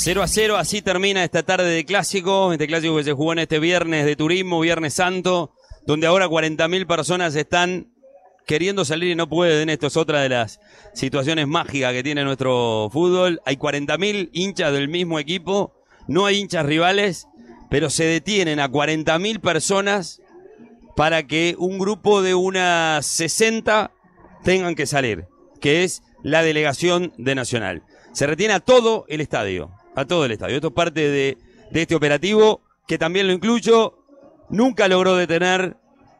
0 a 0, así termina esta tarde de clásico, este clásico que se jugó en este viernes de turismo, Viernes Santo, donde ahora 40.000 personas están queriendo salir y no pueden. Esto es otra de las situaciones mágicas que tiene nuestro fútbol. Hay 40.000 hinchas del mismo equipo, no hay hinchas rivales, pero se detienen a 40.000 personas para que un grupo de unas 60 tengan que salir, que es la delegación de Nacional. Se retiene a todo el estadio, a todo el estadio. Esto es parte de, este operativo, que también lo incluyo. Nunca logró detener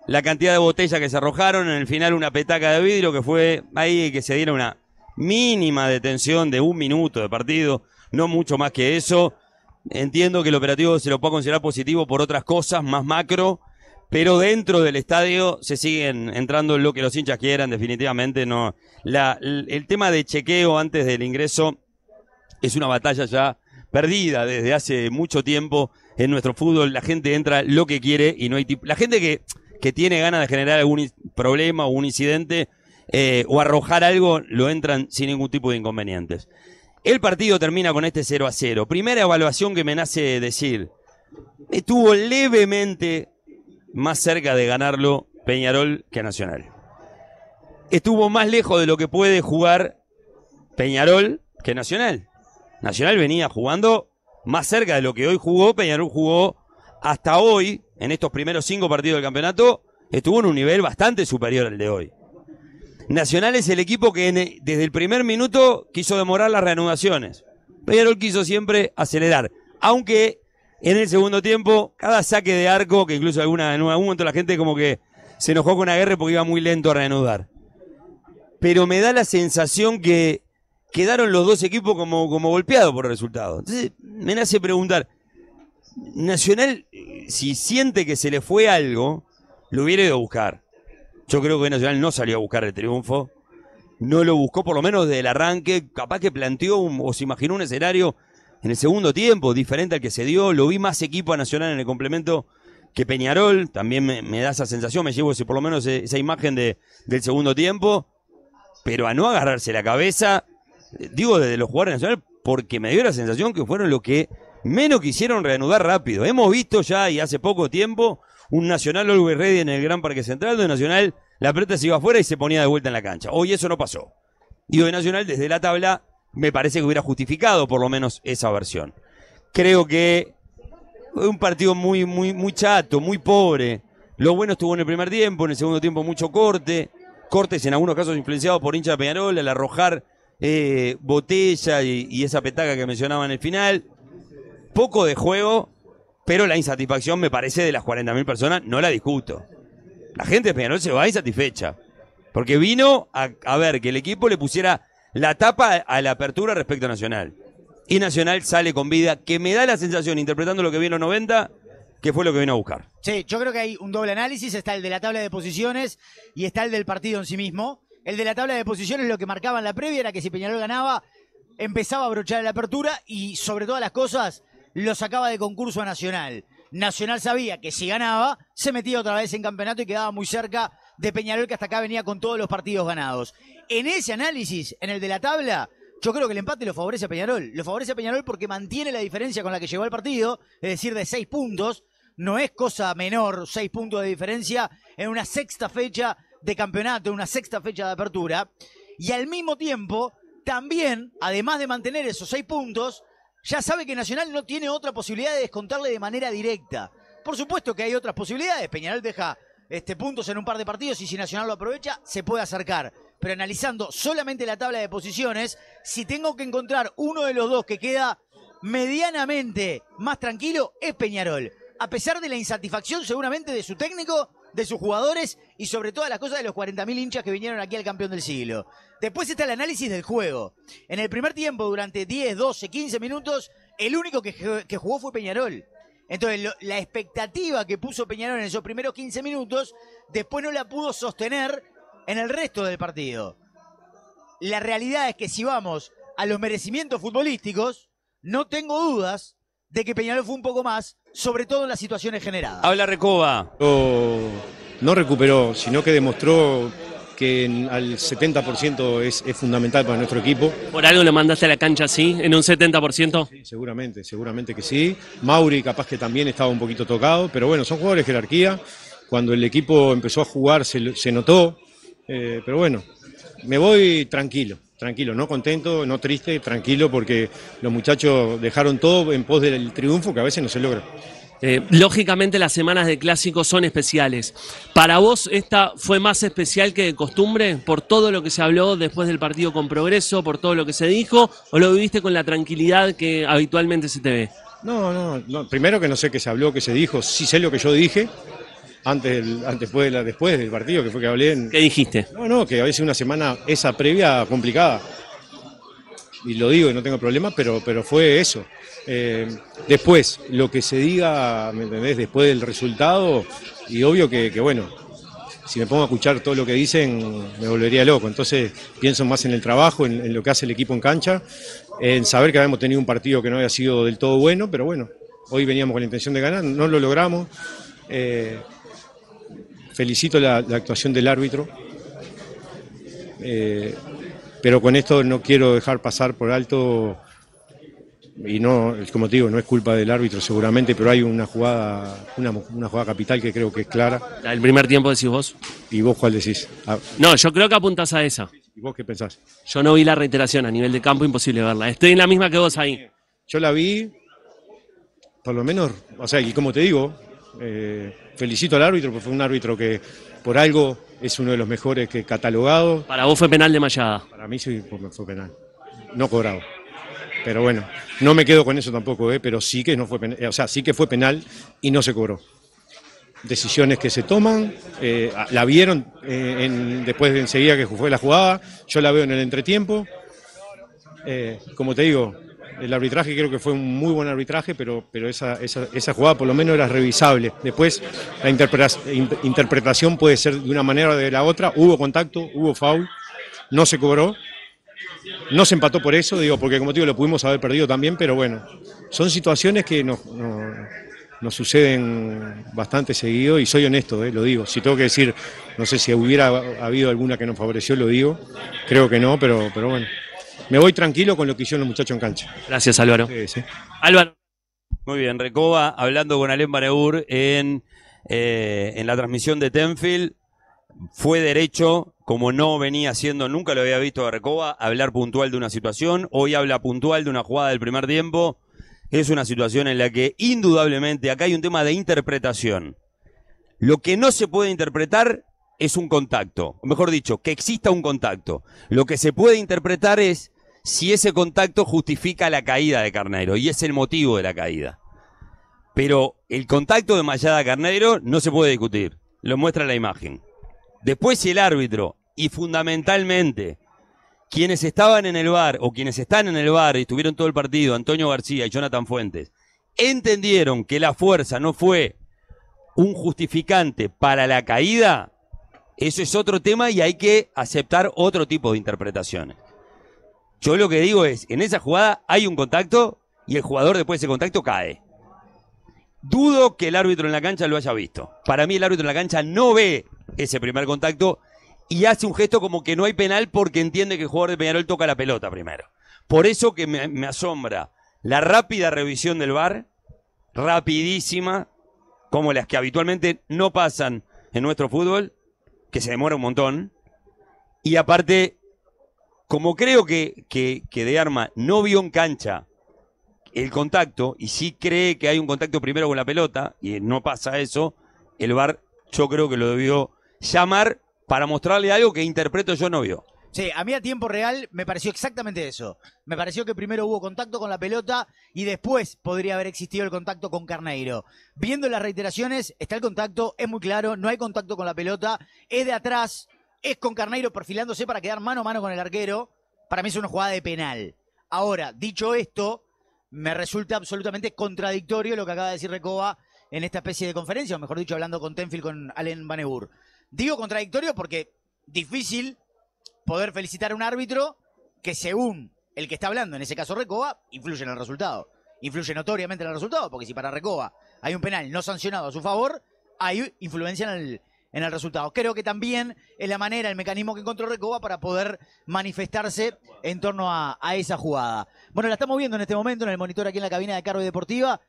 la cantidad de botellas que se arrojaron. En el final una petaca de vidrio que fue ahí que se diera una mínima detención de un minuto de partido, no mucho más que eso. Entiendo que el operativo se lo puede considerar positivo por otras cosas más macro, pero dentro del estadio se siguen entrando lo que los hinchas quieran, definitivamente no. La, el tema de chequeo antes del ingreso es una batalla ya perdida desde hace mucho tiempo en nuestro fútbol. La gente entra lo que quiere y no hay tipo. La gente que, tiene ganas de generar algún problema o un incidente eh, o arrojar algo, lo entran sin ningún tipo de inconvenientes. El partido termina con este 0 a 0. Primera evaluación que me nace decir. Estuvo levemente más cerca de ganarlo Peñarol que Nacional. Estuvo más lejos de lo que puede jugar Peñarol que Nacional. Nacional venía jugando más cerca de lo que hoy jugó. Peñarol jugó hasta hoy, en estos primeros cinco partidos del campeonato, estuvo en un nivel bastante superior al de hoy. Nacional es el equipo que e, desde el primer minuto quiso demorar las reanudaciones. Peñarol quiso siempre acelerar. Aunque en el segundo tiempo, cada saque de arco, que incluso alguna, en algún momento la gente como que se enojó con Aguerre porque iba muy lento a reanudar. Pero me da la sensación que quedaron los dos equipos como, como golpeados por el resultado. Entonces, me nace preguntar, Nacional, eh, si siente que se le fue algo, lo hubiera ido a buscar. Yo creo que Nacional no salió a buscar el triunfo, no lo buscó por lo menos desde el arranque, capaz que planteó o se imaginó un escenario en el segundo tiempo diferente al que se dio, lo vi más equipo a Nacional en el complemento que Peñarol, también me, da esa sensación, me llevo por lo menos e, esa imagen de, del segundo tiempo, pero a no agarrarse la cabeza, digo desde los jugadores nacionales, porque me dio la sensación que fueron los que menos quisieron reanudar rápido. Hemos visto ya, y hace poco tiempo, un Nacional Olver Ready en el Gran Parque Central, donde Nacional la pelota se iba afuera y se ponía de vuelta en la cancha. Hoy eso no pasó. Y hoy Nacional, desde la tabla, me parece que hubiera justificado por lo menos esa versión. Creo que fue un partido muy, muy, muy chato, muy pobre. Lo bueno estuvo en el primer tiempo, en el segundo tiempo mucho corte. Cortes en algunos casos influenciados por hincha de Peñarol, al arrojar eh, botella y, esa petaca que mencionaba en el final. Poco de juego, pero la insatisfacción me parece de las 40.000 personas, no la discuto. La gente de Peñarol se va insatisfecha, porque vino a, ver que el equipo le pusiera la tapa a la apertura respecto a Nacional. Y Nacional sale con vida, que me da la sensación, interpretando lo que vino 90, que fue lo que vino a buscar. Sí, yo creo que hay un doble análisis, está el de la tabla de posiciones y está el del partido en sí mismo. El de la tabla de posiciones lo que marcaba en la previa era que si Peñarol ganaba, empezaba a brochar la apertura y sobre todas las cosas lo sacaba de concurso a Nacional. Nacional sabía que si ganaba, se metía otra vez en campeonato y quedaba muy cerca de Peñarol que hasta acá venía con todos los partidos ganados. En ese análisis, en el de la tabla, yo creo que el empate lo favorece a Peñarol. Lo favorece a Peñarol porque mantiene la diferencia con la que llegó al partido, es decir, de seis puntos. No es cosa menor, seis puntos de diferencia en una sexta fecha de campeonato, una sexta fecha de apertura. Y al mismo tiempo, también, además de mantener esos seis puntos, ya sabe que Nacional no tiene otra posibilidad de descontarle de manera directa. Por supuesto que hay otras posibilidades. Peñarol deja este, puntos en un par de partidos y si Nacional lo aprovecha, se puede acercar. Pero analizando solamente la tabla de posiciones, si tengo que encontrar uno de los dos que queda medianamente más tranquilo, es Peñarol. A pesar de la insatisfacción seguramente de su técnico de sus jugadores y sobre todas las cosas de los 40.000 hinchas que vinieron aquí al campeón del siglo. Después está el análisis del juego. En el primer tiempo, durante 10, 12, 15 minutos, el único que, jugó fue Peñarol. Entonces, la expectativa que puso Peñarol en esos primeros 15 minutos, después no la pudo sostener en el resto del partido. La realidad es que si vamos a los merecimientos futbolísticos, no tengo dudas de que Peñarol fue un poco más sobre todo en las situaciones generadas. Habla Recoba. No recuperó, sino que demostró que al 70% es, fundamental para nuestro equipo. ¿Por algo lo mandaste a la cancha así, en un 70%? Sí, seguramente, seguramente que sí. Mauri capaz que también estaba un poquito tocado, pero bueno, son jugadores jerarquía. Cuando el equipo empezó a jugar se, notó, eh, pero bueno, me voy tranquilo tranquilo, no contento, no triste, tranquilo, porque los muchachos dejaron todo en pos del triunfo que a veces no se logra. Eh, lógicamente las semanas de clásicos son especiales. ¿Para vos esta fue más especial que de costumbre por todo lo que se habló después del partido con Progreso, por todo lo que se dijo, o lo viviste con la tranquilidad que habitualmente se te ve? No, no, no. primero que no sé qué se habló, qué se dijo, sí sé lo que yo dije, antes, del, después del partido, que fue que hablé. En... ¿Qué dijiste? No, no, que a veces una semana esa previa complicada. Y lo digo y no tengo problema, pero, pero fue eso. Eh, después, lo que se diga, ¿me entendés? Después del resultado, y obvio que, bueno, si me pongo a escuchar todo lo que dicen, me volvería loco. Entonces pienso más en el trabajo, en, lo que hace el equipo en cancha, en saber que habíamos tenido un partido que no había sido del todo bueno, pero bueno, hoy veníamos con la intención de ganar, no lo logramos. Eh, felicito la, actuación del árbitro, eh, pero con esto no quiero dejar pasar por alto, y no, como te digo, no es culpa del árbitro seguramente, pero hay una jugada, una, jugada capital que creo que es clara. ¿El primer tiempo decís vos? ¿Y vos cuál decís? Ah. no, yo creo que apuntás a esa. ¿Y vos qué pensás? Yo no vi la reiteración a nivel de campo, imposible verla. Estoy en la misma que vos ahí. Yo la vi, por lo menos, o sea, y como te digo, eh, felicito al árbitro, porque fue un árbitro que por algo es uno de los mejores que catalogado. Para vos fue penal de Mayada. Para mí sí pues, fue penal, no cobrado. Pero bueno, no me quedo con eso tampoco, eh, pero sí que no fue penal, o sea, sí que fue penal y no se cobró. Decisiones que se toman, eh, la vieron eh, después de enseguida que fue la jugada, yo la veo en el entretiempo. como te digo, el arbitraje creo que fue un muy buen arbitraje, pero, pero esa, esa, jugada por lo menos era revisable. Después la interpretación puede ser de una manera o de la otra. Hubo contacto, hubo foul, no se cobró. No se empató por eso, digo, porque como te digo, lo pudimos haber perdido también, pero bueno, son situaciones que nos, nos, suceden bastante seguido y soy honesto, eh, lo digo. Si tengo que decir, no sé si hubiera habido alguna que nos favoreció, lo digo. Creo que no, pero, pero bueno me voy tranquilo con lo que hicieron los muchachos en cancha. Gracias, Álvaro. Sí, sí. Álvaro. Muy bien, Recoba, hablando con Alem Bareur eh, en, la transmisión de Tenfield, fue derecho, como no venía siendo, nunca lo había visto a Recoba, hablar puntual de una situación. Hoy habla puntual de una jugada del primer tiempo. Es una situación en la que indudablemente acá hay un tema de interpretación. Lo que no se puede interpretar es un contacto, o mejor dicho, que exista un contacto. Lo que se puede interpretar es si ese contacto justifica la caída de Carnero y es el motivo de la caída. Pero el contacto de Mayada Carnero no se puede discutir, lo muestra la imagen. Después si el árbitro y fundamentalmente quienes estaban en el bar o quienes están en el bar y estuvieron todo el partido, Antonio García y Jonathan Fuentes, entendieron que la fuerza no fue un justificante para la caída, eso es otro tema y hay que aceptar otro tipo de interpretaciones. Yo lo que digo es, en esa jugada hay un contacto y el jugador después de ese contacto cae. Dudo que el árbitro en la cancha lo haya visto. Para mí el árbitro en la cancha no ve ese primer contacto y hace un gesto como que no hay penal porque entiende que el jugador de Peñarol toca la pelota primero. Por eso que me, me asombra la rápida revisión del VAR, rapidísima, como las que habitualmente no pasan en nuestro fútbol, que se demora un montón. Y aparte, como creo que, que, que De Arma no vio en cancha el contacto y si cree que hay un contacto primero con la pelota y no pasa eso, el bar yo creo que lo debió llamar para mostrarle algo que interpreto yo no vio. Sí, a mí a tiempo real me pareció exactamente eso. Me pareció que primero hubo contacto con la pelota y después podría haber existido el contacto con Carneiro. Viendo las reiteraciones, está el contacto, es muy claro, no hay contacto con la pelota, es de atrás, es con Carneiro perfilándose para quedar mano a mano con el arquero. Para mí es una jugada de penal. Ahora, dicho esto, me resulta absolutamente contradictorio lo que acaba de decir Recoba en esta especie de conferencia, o mejor dicho, hablando con Tenfield, con Allen Banebur. Digo contradictorio porque difícil poder felicitar a un árbitro que según el que está hablando, en ese caso Recoba, influye en el resultado. Influye notoriamente en el resultado, porque si para Recoba hay un penal no sancionado a su favor, hay influencia en el, en el resultado. Creo que también es la manera, el mecanismo que encontró Recoba para poder manifestarse en torno a, esa jugada. Bueno, la estamos viendo en este momento en el monitor aquí en la cabina de Carro y Deportiva.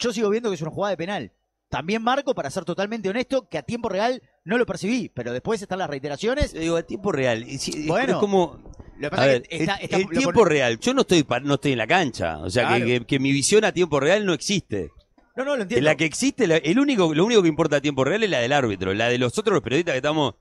Yo sigo viendo que es una jugada de penal. También marco, para ser totalmente honesto, que a tiempo real no lo percibí, pero después están las reiteraciones. digo, a tiempo real. bueno, es como. Lo el, tiempo real. Yo no estoy, no estoy en la cancha. O sea, que, mi visión a tiempo real no existe. No, no, lo entiendo. La que existe, el único, lo único que importa a tiempo real es la del árbitro. La de los otros periodistas que estamos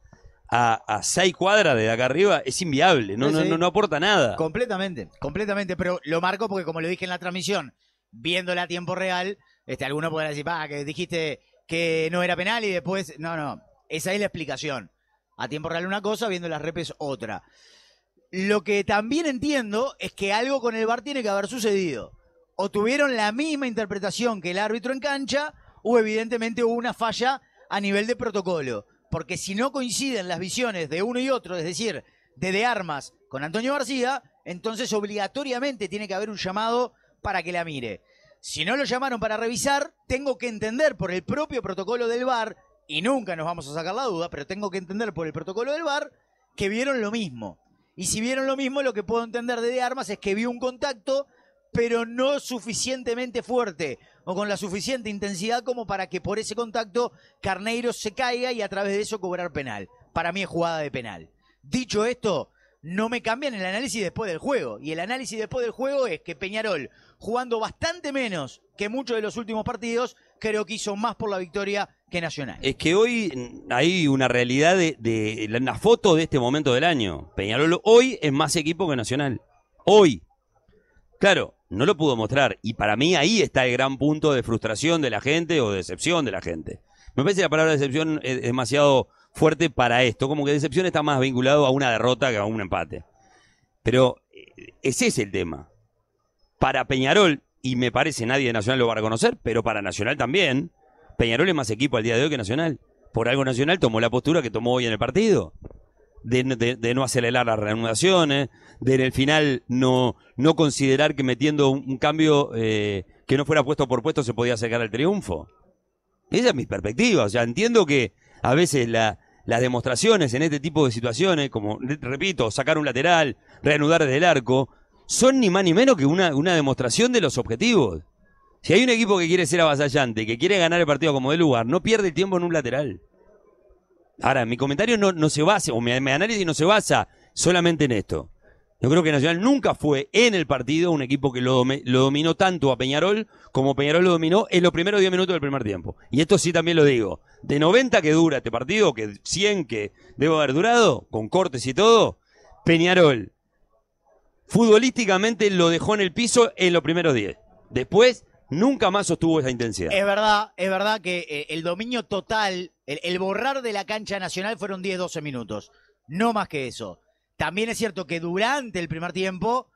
a, a seis cuadras de acá arriba es inviable. No, no, no, aporta nada. Completamente, completamente. Pero lo marco porque, como lo dije en la transmisión, viéndola a tiempo real, este, alguno podrá decir, ah, que dijiste que no era penal y después. No, no. Esa es la explicación. A tiempo real una cosa, viendo las repes otra. Lo que también entiendo es que algo con el VAR tiene que haber sucedido. O tuvieron la misma interpretación que el árbitro en cancha, o evidentemente hubo una falla a nivel de protocolo. Porque si no coinciden las visiones de uno y otro, es decir, de De Armas con Antonio García, entonces obligatoriamente tiene que haber un llamado para que la mire. Si no lo llamaron para revisar, tengo que entender por el propio protocolo del VAR y nunca nos vamos a sacar la duda, pero tengo que entender por el protocolo del VAR que vieron lo mismo. Y si vieron lo mismo, lo que puedo entender de, de Armas es que vio un contacto, pero no suficientemente fuerte o con la suficiente intensidad como para que por ese contacto Carneiro se caiga y a través de eso cobrar penal. Para mí es jugada de penal. Dicho esto, no me cambian el análisis después del juego. Y el análisis después del juego es que Peñarol, jugando bastante menos que muchos de los últimos partidos, creo que hizo más por la victoria que Nacional. Es que hoy hay una realidad de, de, foto de este momento del año. Peñarol hoy es más equipo que Nacional. Hoy. Claro, no lo pudo mostrar. Y para mí ahí está el gran punto de frustración de la gente o decepción de la gente. Me parece que la palabra decepción es demasiado fuerte para esto. Como que decepción está más vinculado a una derrota que a un empate. Pero eh, ese es el tema. Para Peñarol, y me parece nadie de Nacional lo va a reconocer, pero para Nacional también, Peñarol es más equipo al día de hoy que Nacional. Por algo Nacional tomó la postura que tomó hoy en el partido. De, no acelerar las reanudaciones, de en el final no, no considerar que metiendo un, cambio eh, que no fuera puesto por puesto se podía acercar al triunfo. Esa es mi perspectiva. O sea, entiendo que a veces las demostraciones en este tipo de situaciones, como repito, sacar un lateral, reanudar desde el arco, son ni más ni menos que una, una demostración de los objetivos. Si hay un equipo que quiere ser avasallante, que quiere ganar el partido como de lugar, no pierde el tiempo en un lateral. Ahora, mi comentario no, se basa, o mi, análisis no se basa solamente en esto. Yo creo que Nacional nunca fue en el partido un equipo que lo, lo dominó tanto a Peñarol como Peñarol lo dominó en los primeros 10 minutos del primer tiempo. Y esto sí también lo digo. De 90 que dura este partido, que 100 que debo haber durado, con cortes y todo, Peñarol futbolísticamente lo dejó en el piso en los primeros 10. Después nunca más sostuvo esa intensidad. Es verdad, es verdad que eh, el dominio total, el, borrar de la cancha nacional fueron 10-12 minutos, no más que eso. También es cierto que durante el primer tiempo,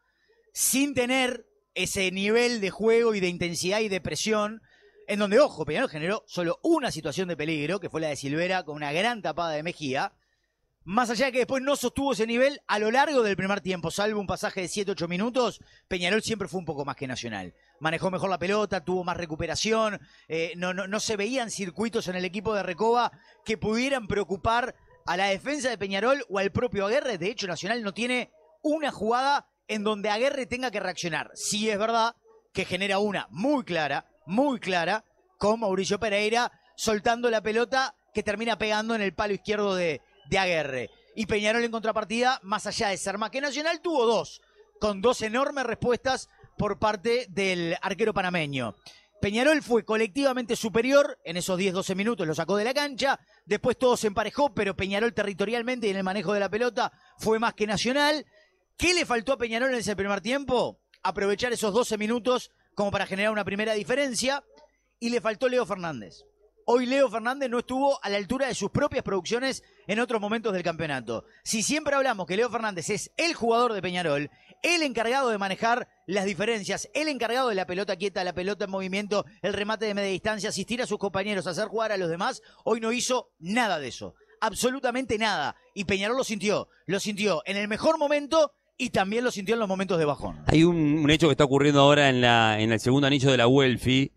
sin tener ese nivel de juego y de intensidad y de presión, en donde, ojo, Peñarol generó solo una situación de peligro, que fue la de Silvera con una gran tapada de Mejía, más allá de que después no sostuvo ese nivel a lo largo del primer tiempo, salvo un pasaje de 7-8 minutos, Peñarol siempre fue un poco más que Nacional. Manejó mejor la pelota, tuvo más recuperación, eh, no, no, no se veían circuitos en el equipo de Recoba que pudieran preocupar a la defensa de Peñarol o al propio Aguerre. De hecho, Nacional no tiene una jugada en donde Aguerre tenga que reaccionar. Sí es verdad que genera una muy clara, muy clara, con Mauricio Pereira soltando la pelota que termina pegando en el palo izquierdo de, de Aguerre. Y Peñarol en contrapartida, más allá de ser más que Nacional tuvo dos, con dos enormes respuestas por parte del arquero panameño. Peñarol fue colectivamente superior en esos 10-12 minutos, lo sacó de la cancha, después todo se emparejó, pero Peñarol territorialmente y en el manejo de la pelota fue más que Nacional. ¿Qué le faltó a Peñarol en ese primer tiempo? Aprovechar esos 12 minutos como para generar una primera diferencia y le faltó Leo Fernández hoy Leo Fernández no estuvo a la altura de sus propias producciones en otros momentos del campeonato. Si siempre hablamos que Leo Fernández es el jugador de Peñarol, el encargado de manejar las diferencias, el encargado de la pelota quieta, la pelota en movimiento, el remate de media distancia, asistir a sus compañeros, hacer jugar a los demás, hoy no hizo nada de eso. Absolutamente nada. Y Peñarol lo sintió. Lo sintió en el mejor momento y también lo sintió en los momentos de bajón. Hay un, hecho que está ocurriendo ahora en, en el segundo anillo de la Welfi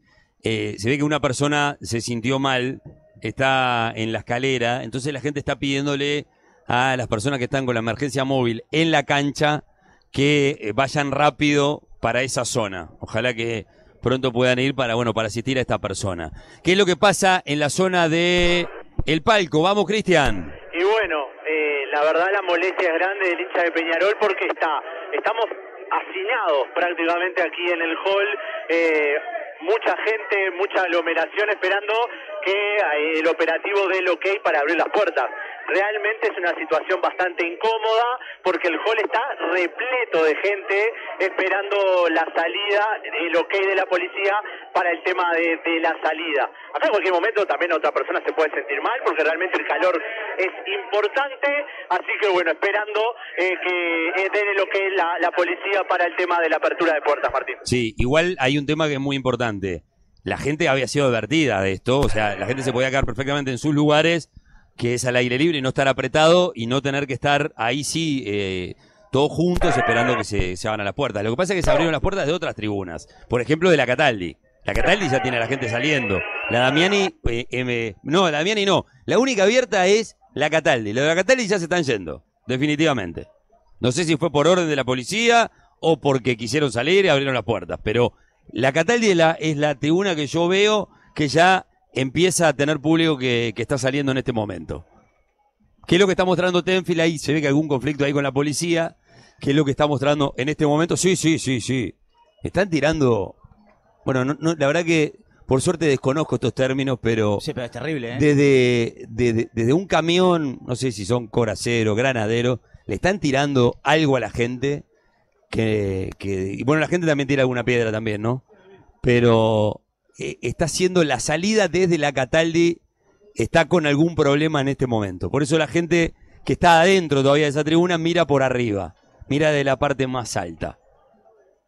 eh, se ve que una persona se sintió mal, está en la escalera, entonces la gente está pidiéndole a las personas que están con la emergencia móvil en la cancha que eh, vayan rápido para esa zona. Ojalá que pronto puedan ir para bueno para asistir a esta persona. ¿Qué es lo que pasa en la zona de el palco? Vamos, Cristian. Y bueno, eh, la verdad la molestia es grande del hincha de Peñarol porque está, estamos hacinados prácticamente aquí en el hall. Eh, mucha gente, mucha aglomeración esperando que eh, el operativo que OK para abrir las puertas. Realmente es una situación bastante incómoda porque el hall está repleto de gente esperando la salida, el ok de la policía para el tema de, la salida. Acá en cualquier momento también otra persona se puede sentir mal porque realmente el calor es importante, así que bueno, esperando eh, que eh, den lo que es la, la policía para el tema de la apertura de puertas, Martín. Sí, igual hay un tema que es muy importante. La gente había sido advertida de esto, o sea, la gente se podía quedar perfectamente en sus lugares, que es al aire libre y no estar apretado y no tener que estar ahí sí eh, todos juntos esperando que se, abran las puertas. Lo que pasa es que se abrieron las puertas de otras tribunas, por ejemplo de la Cataldi. La Cataldi ya tiene a la gente saliendo. La Damiani, eh, em, eh, no, la Damiani no. La única abierta es la Cataldi. La de la Cataldi ya se están yendo, definitivamente. No sé si fue por orden de la policía o porque quisieron salir y abrieron las puertas, pero la Cataldi la, es la tribuna que yo veo que ya empieza a tener público que, está saliendo en este momento. ¿Qué es lo que está mostrando Tenfield ahí? Se ve que hay algún conflicto ahí con la policía. ¿Qué es lo que está mostrando en este momento? Sí, sí, sí, sí. Están tirando. Bueno, la verdad que por suerte desconozco estos términos, pero. Sí, pero es terrible, ¿eh? Desde, un camión, no sé si son coraceros, granadero, le están tirando algo a la gente. Que, y bueno, la gente también tira alguna piedra también, ¿no? Pero eh, está haciendo la salida desde la Cataldi, está con algún problema en este momento. Por eso la gente que está adentro todavía de esa tribuna mira por arriba, mira de la parte más alta.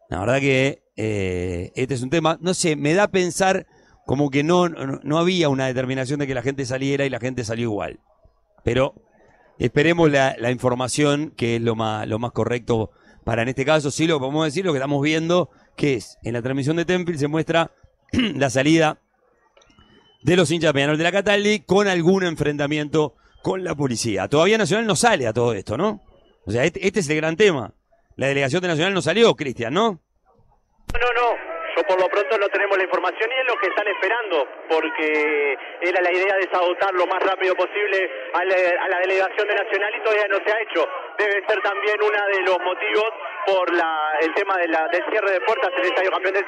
La verdad que eh, este es un tema, no sé, me da a pensar como que no, no, había una determinación de que la gente saliera y la gente salió igual. Pero esperemos la, información, que es lo más, lo más correcto para en este caso, sí, lo podemos decir, lo que estamos viendo, que es, en la transmisión de Temple se muestra la salida de los hinchas de la Cataldi con algún enfrentamiento con la policía. Todavía Nacional no sale a todo esto, ¿no? O sea, este, este es el gran tema. La delegación de Nacional no salió, Cristian, ¿no? No, no, yo no. por lo pronto no tenemos la información y es lo que están esperando, porque era la idea de sabotar lo más rápido posible a la, delegación de Nacional y todavía no se ha hecho. Debe ser también uno de los motivos por el tema de la, del cierre de puertas en el Estadio Campeón de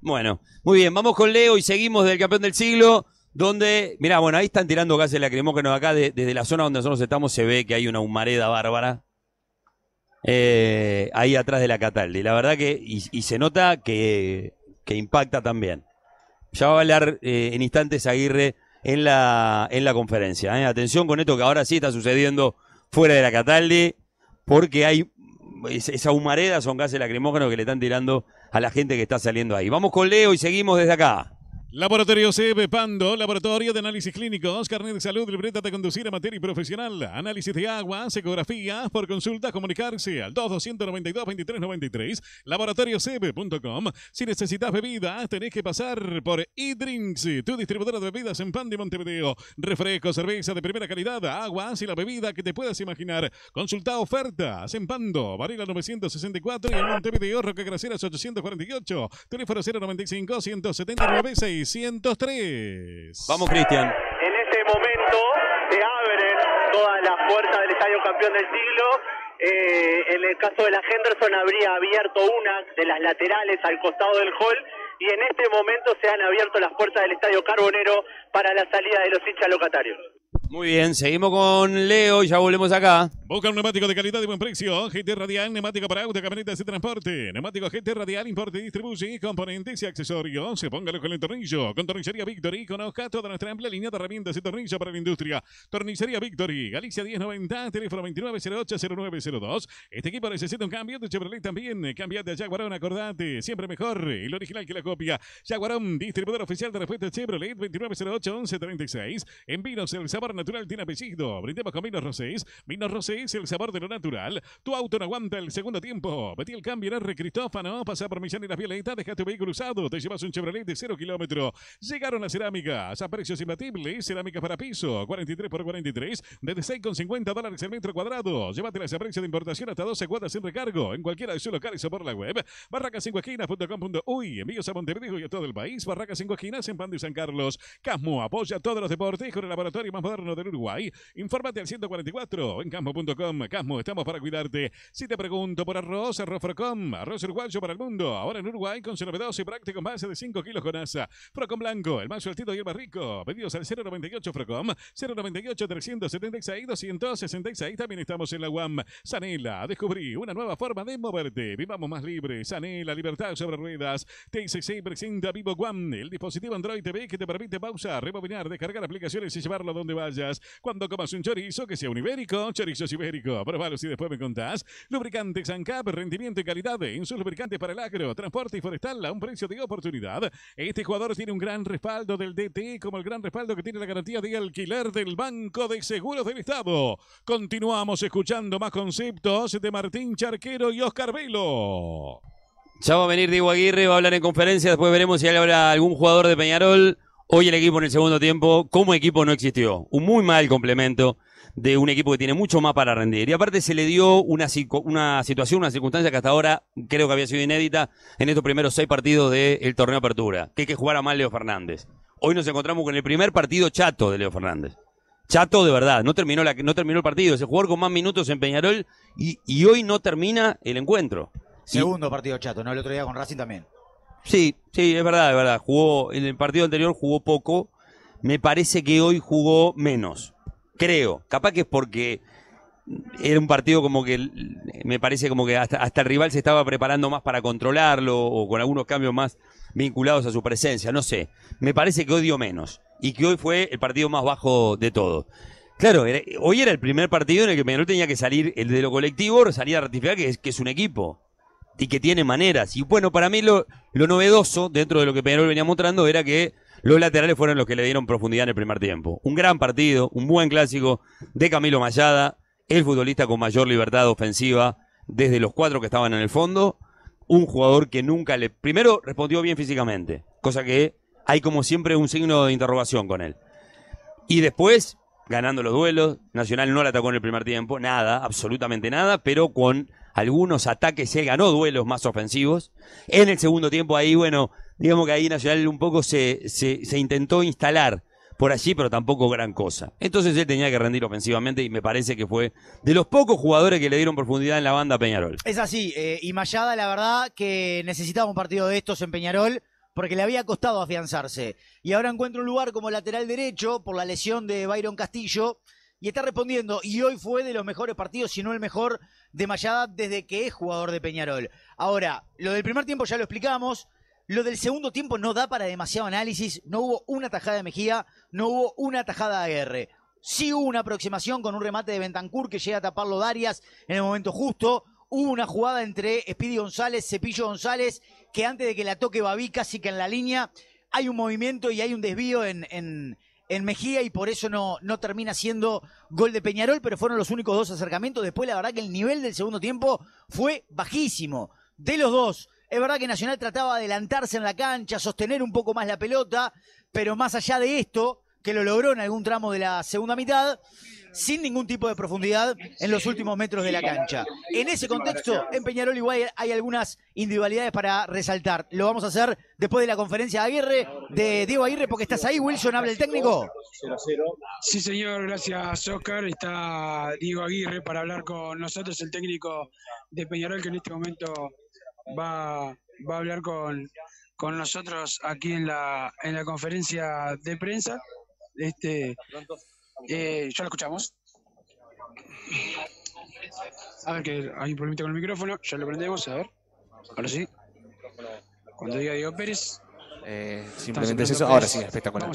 bueno, muy bien, vamos con Leo y seguimos del campeón del siglo, donde, mira, bueno, ahí están tirando gases lacrimógenos acá, desde la zona donde nosotros estamos se ve que hay una humareda bárbara eh, ahí atrás de la Cataldi. La verdad que, y, se nota que, que, impacta también. Ya va a hablar eh, en instantes Aguirre en la, en la conferencia. Eh. Atención con esto que ahora sí está sucediendo fuera de la Cataldi, porque hay esa humareda son gases lacrimógenos que le están tirando a la gente que está saliendo ahí. Vamos con Leo y seguimos desde acá. Laboratorio CB Pando, Laboratorio de Análisis Clínicos, Carnet de Salud, libreta de conducir a materia y profesional, análisis de agua, ecografía, por consulta, comunicarse al 2292-2393, CB.com. Si necesitas bebidas, tenés que pasar por eDrinks, tu distribuidora de bebidas en Pando y Montevideo. Refresco, cerveza de primera calidad, aguas y la bebida que te puedas imaginar. Consulta ofertas en Pando, Varela 964 y en Montevideo, Roca Graceras 848, teléfono 095 179 6 tres. Vamos, Cristian. En ese momento se abren todas las puertas del Estadio Campeón del Siglo. Eh, en el caso de la Henderson habría abierto una de las laterales al costado del hall y en este momento se han abierto las puertas del Estadio Carbonero para la salida de los hinchas locatarios. Muy bien, seguimos con Leo y ya volvemos acá. Busca un neumático de calidad y buen precio. GT Radial, neumático para auto, camionetas y transporte. Neumático GT Radial, importe, distribuye componentes y accesorios. Póngalo con el tornillo. Con Tornicería Victory, conozca toda nuestra amplia línea de herramientas y tornillos para la industria. tornillería Victory, Galicia 1090, teléfono 2908-0902. Este equipo necesita un cambio. de Chevrolet también. Cambiate a Jaguarón, acordate. Siempre mejor. El original que la copia. Jaguarón, distribuidor oficial de respuesta Chevrolet 2908-1136. En el sabor natural tiene apellido. Brindemos con vinos rosés. Vinos rosés, el sabor de lo natural. Tu auto no aguanta el segundo tiempo. metí el cambio en R. Cristófano. Pasa por Misión y las Violetas. Deja tu vehículo usado. Te llevas un Chevrolet de cero kilómetro. Llegaron a cerámicas a precios imbatibles. cerámica para piso. 43 por 43. Desde 6,50 dólares el metro cuadrado. Llévatelas a precio de importación hasta 12 cuadras sin recargo. En cualquiera de sus locales o por la web. barracas 5 Uy, Envíos a Montevideo y a todo el país. Barracas 5 esquinas en Pan de San Carlos. Casmo apoya todos los deportes con el laboratorio más moderno del Uruguay. Infórmate al 144 en casmo.com. Casmo, estamos para cuidarte. Si te pregunto por arroz, arroz frocom, arroz uruguayo para el mundo. Ahora en Uruguay con 12 y prácticos más de 5 kilos con asa. Frocom Blanco, el más sueltito y el más rico. Pedidos al 098 frocom, 098 376 266. También estamos en la UAM. Sanela, descubrí una nueva forma de moverte. Vivamos más libres. Sanela, libertad sobre ruedas. T66 presenta Vivo Guam, el dispositivo Android TV que te permite pausa, rebobinar, descargar aplicaciones y llevarlo donde vayas. Cuando comas un chorizo, que sea un ibérico, chorizo ibérico. probarlo si después me contás. Lubricante ANCAP, rendimiento y calidad en sus lubricantes para el agro, transporte y forestal a un precio de oportunidad. Este jugador tiene un gran respaldo del DT, como el gran respaldo que tiene la garantía de alquiler del Banco de Seguros del Estado. Continuamos escuchando más conceptos de Martín Charquero y Oscar Velo. Ya va a venir Diego Aguirre, va a hablar en conferencia, después veremos si habla algún jugador de Peñarol. Hoy el equipo en el segundo tiempo, como equipo, no existió. Un muy mal complemento de un equipo que tiene mucho más para rendir. Y aparte se le dio una, situación, una circunstancia que hasta ahora creo que había sido inédita en estos primeros seis partidos del torneo Apertura, que hay que jugar a mal Leo Fernández. Hoy nos encontramos con el primer partido chato de Leo Fernández. Chato de verdad, no terminó, el partido. Es el jugador con más minutos en Peñarol y, hoy no termina el encuentro. Segundo partido chato, ¿no? El otro día con Racing también. Sí, sí, es verdad, es verdad. Jugó, en el partido anterior jugó poco. Me parece que hoy jugó menos. Creo. Capaz que es porque era un partido como que me parece como que hasta, el rival se estaba preparando más para controlarlo o con algunos cambios más vinculados a su presencia. No sé. Me parece que hoy dio menos y que hoy fue el partido más bajo de todos. Claro, hoy era el primer partido en el que menor tenía que salir el de lo colectivo, salía a ratificar que es, que es un equipo y que tiene maneras. Y bueno, para mí lo, lo novedoso dentro de lo que Peñarol venía mostrando era que los laterales fueron los que le dieron profundidad en el primer tiempo. Un gran partido, un buen clásico de Camilo Mayada, el futbolista con mayor libertad ofensiva desde los cuatro que estaban en el fondo. Un jugador que nunca le. Primero respondió bien físicamente, cosa que hay como siempre un signo de interrogación con él. Y después ganando los duelos. Nacional no la atacó en el primer tiempo, nada, absolutamente nada, pero con algunos ataques se ganó duelos más ofensivos. En el segundo tiempo ahí, bueno, digamos que ahí Nacional un poco se, se, intentó instalar por allí, pero tampoco gran cosa. Entonces él tenía que rendir ofensivamente y me parece que fue de los pocos jugadores que le dieron profundidad en la banda a Peñarol. Es así, eh, y Mayada la verdad que necesitaba un partido de estos en Peñarol porque le había costado afianzarse. Y ahora encuentra un lugar como lateral derecho por la lesión de Byron Castillo y está respondiendo. Y hoy fue de los mejores partidos, si no el mejor, de Mayada desde que es jugador de Peñarol. Ahora, lo del primer tiempo ya lo explicamos. Lo del segundo tiempo no da para demasiado análisis. No hubo una tajada de Mejía, no hubo una tajada de Aguerre. Sí hubo una aproximación con un remate de Bentancur que llega a taparlo Darias en el momento justo. Hubo una jugada entre Speedy González, Cepillo González que antes de que la toque Babí, casi que en la línea, hay un movimiento y hay un desvío en, Mejía y por eso no, no termina siendo gol de Peñarol, pero fueron los únicos dos acercamientos. Después, la verdad que el nivel del segundo tiempo fue bajísimo. De los dos, es verdad que Nacional trataba de adelantarse en la cancha, sostener un poco más la pelota, pero más allá de esto, que lo logró en algún tramo de la segunda mitad, sin ningún tipo de profundidad en los últimos metros de la cancha. En ese contexto, en Peñarol igual hay algunas individualidades para resaltar. Lo vamos a hacer después de la conferencia de Aguirre, de Diego Aguirre, porque estás ahí, Wilson, habla el técnico. Sí, señor, gracias, Oscar. Está Diego Aguirre para hablar con nosotros, el técnico de Peñarol, que en este momento va, va a hablar con, nosotros aquí en la, en la conferencia de prensa. Este, eh, ya lo escuchamos. A ver, que hay un problema con el micrófono. Ya lo prendemos, a ver. Ahora sí. Cuando diga Diego Pérez. Eh, simplemente es eso. Ahora sí, espectacular.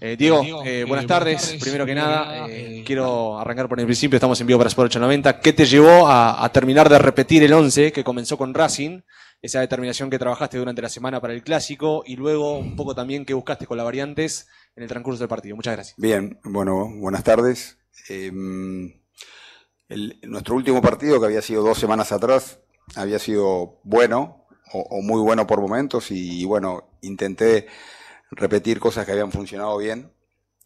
Eh, Diego, eh, eh, buenas tardes. Primero que nada, quiero arrancar por el principio. Estamos en vivo para Sport 890. ¿Qué te llevó a, a terminar de repetir el 11 que comenzó con Racing? Esa determinación que trabajaste durante la semana para el clásico y luego un poco también que buscaste con las variantes en el transcurso del partido. Muchas gracias. Bien, bueno, buenas tardes. Em, nuestro último partido, que había sido dos semanas atrás, había sido bueno o, muy bueno por momentos y, bueno, intenté repetir cosas que habían funcionado bien.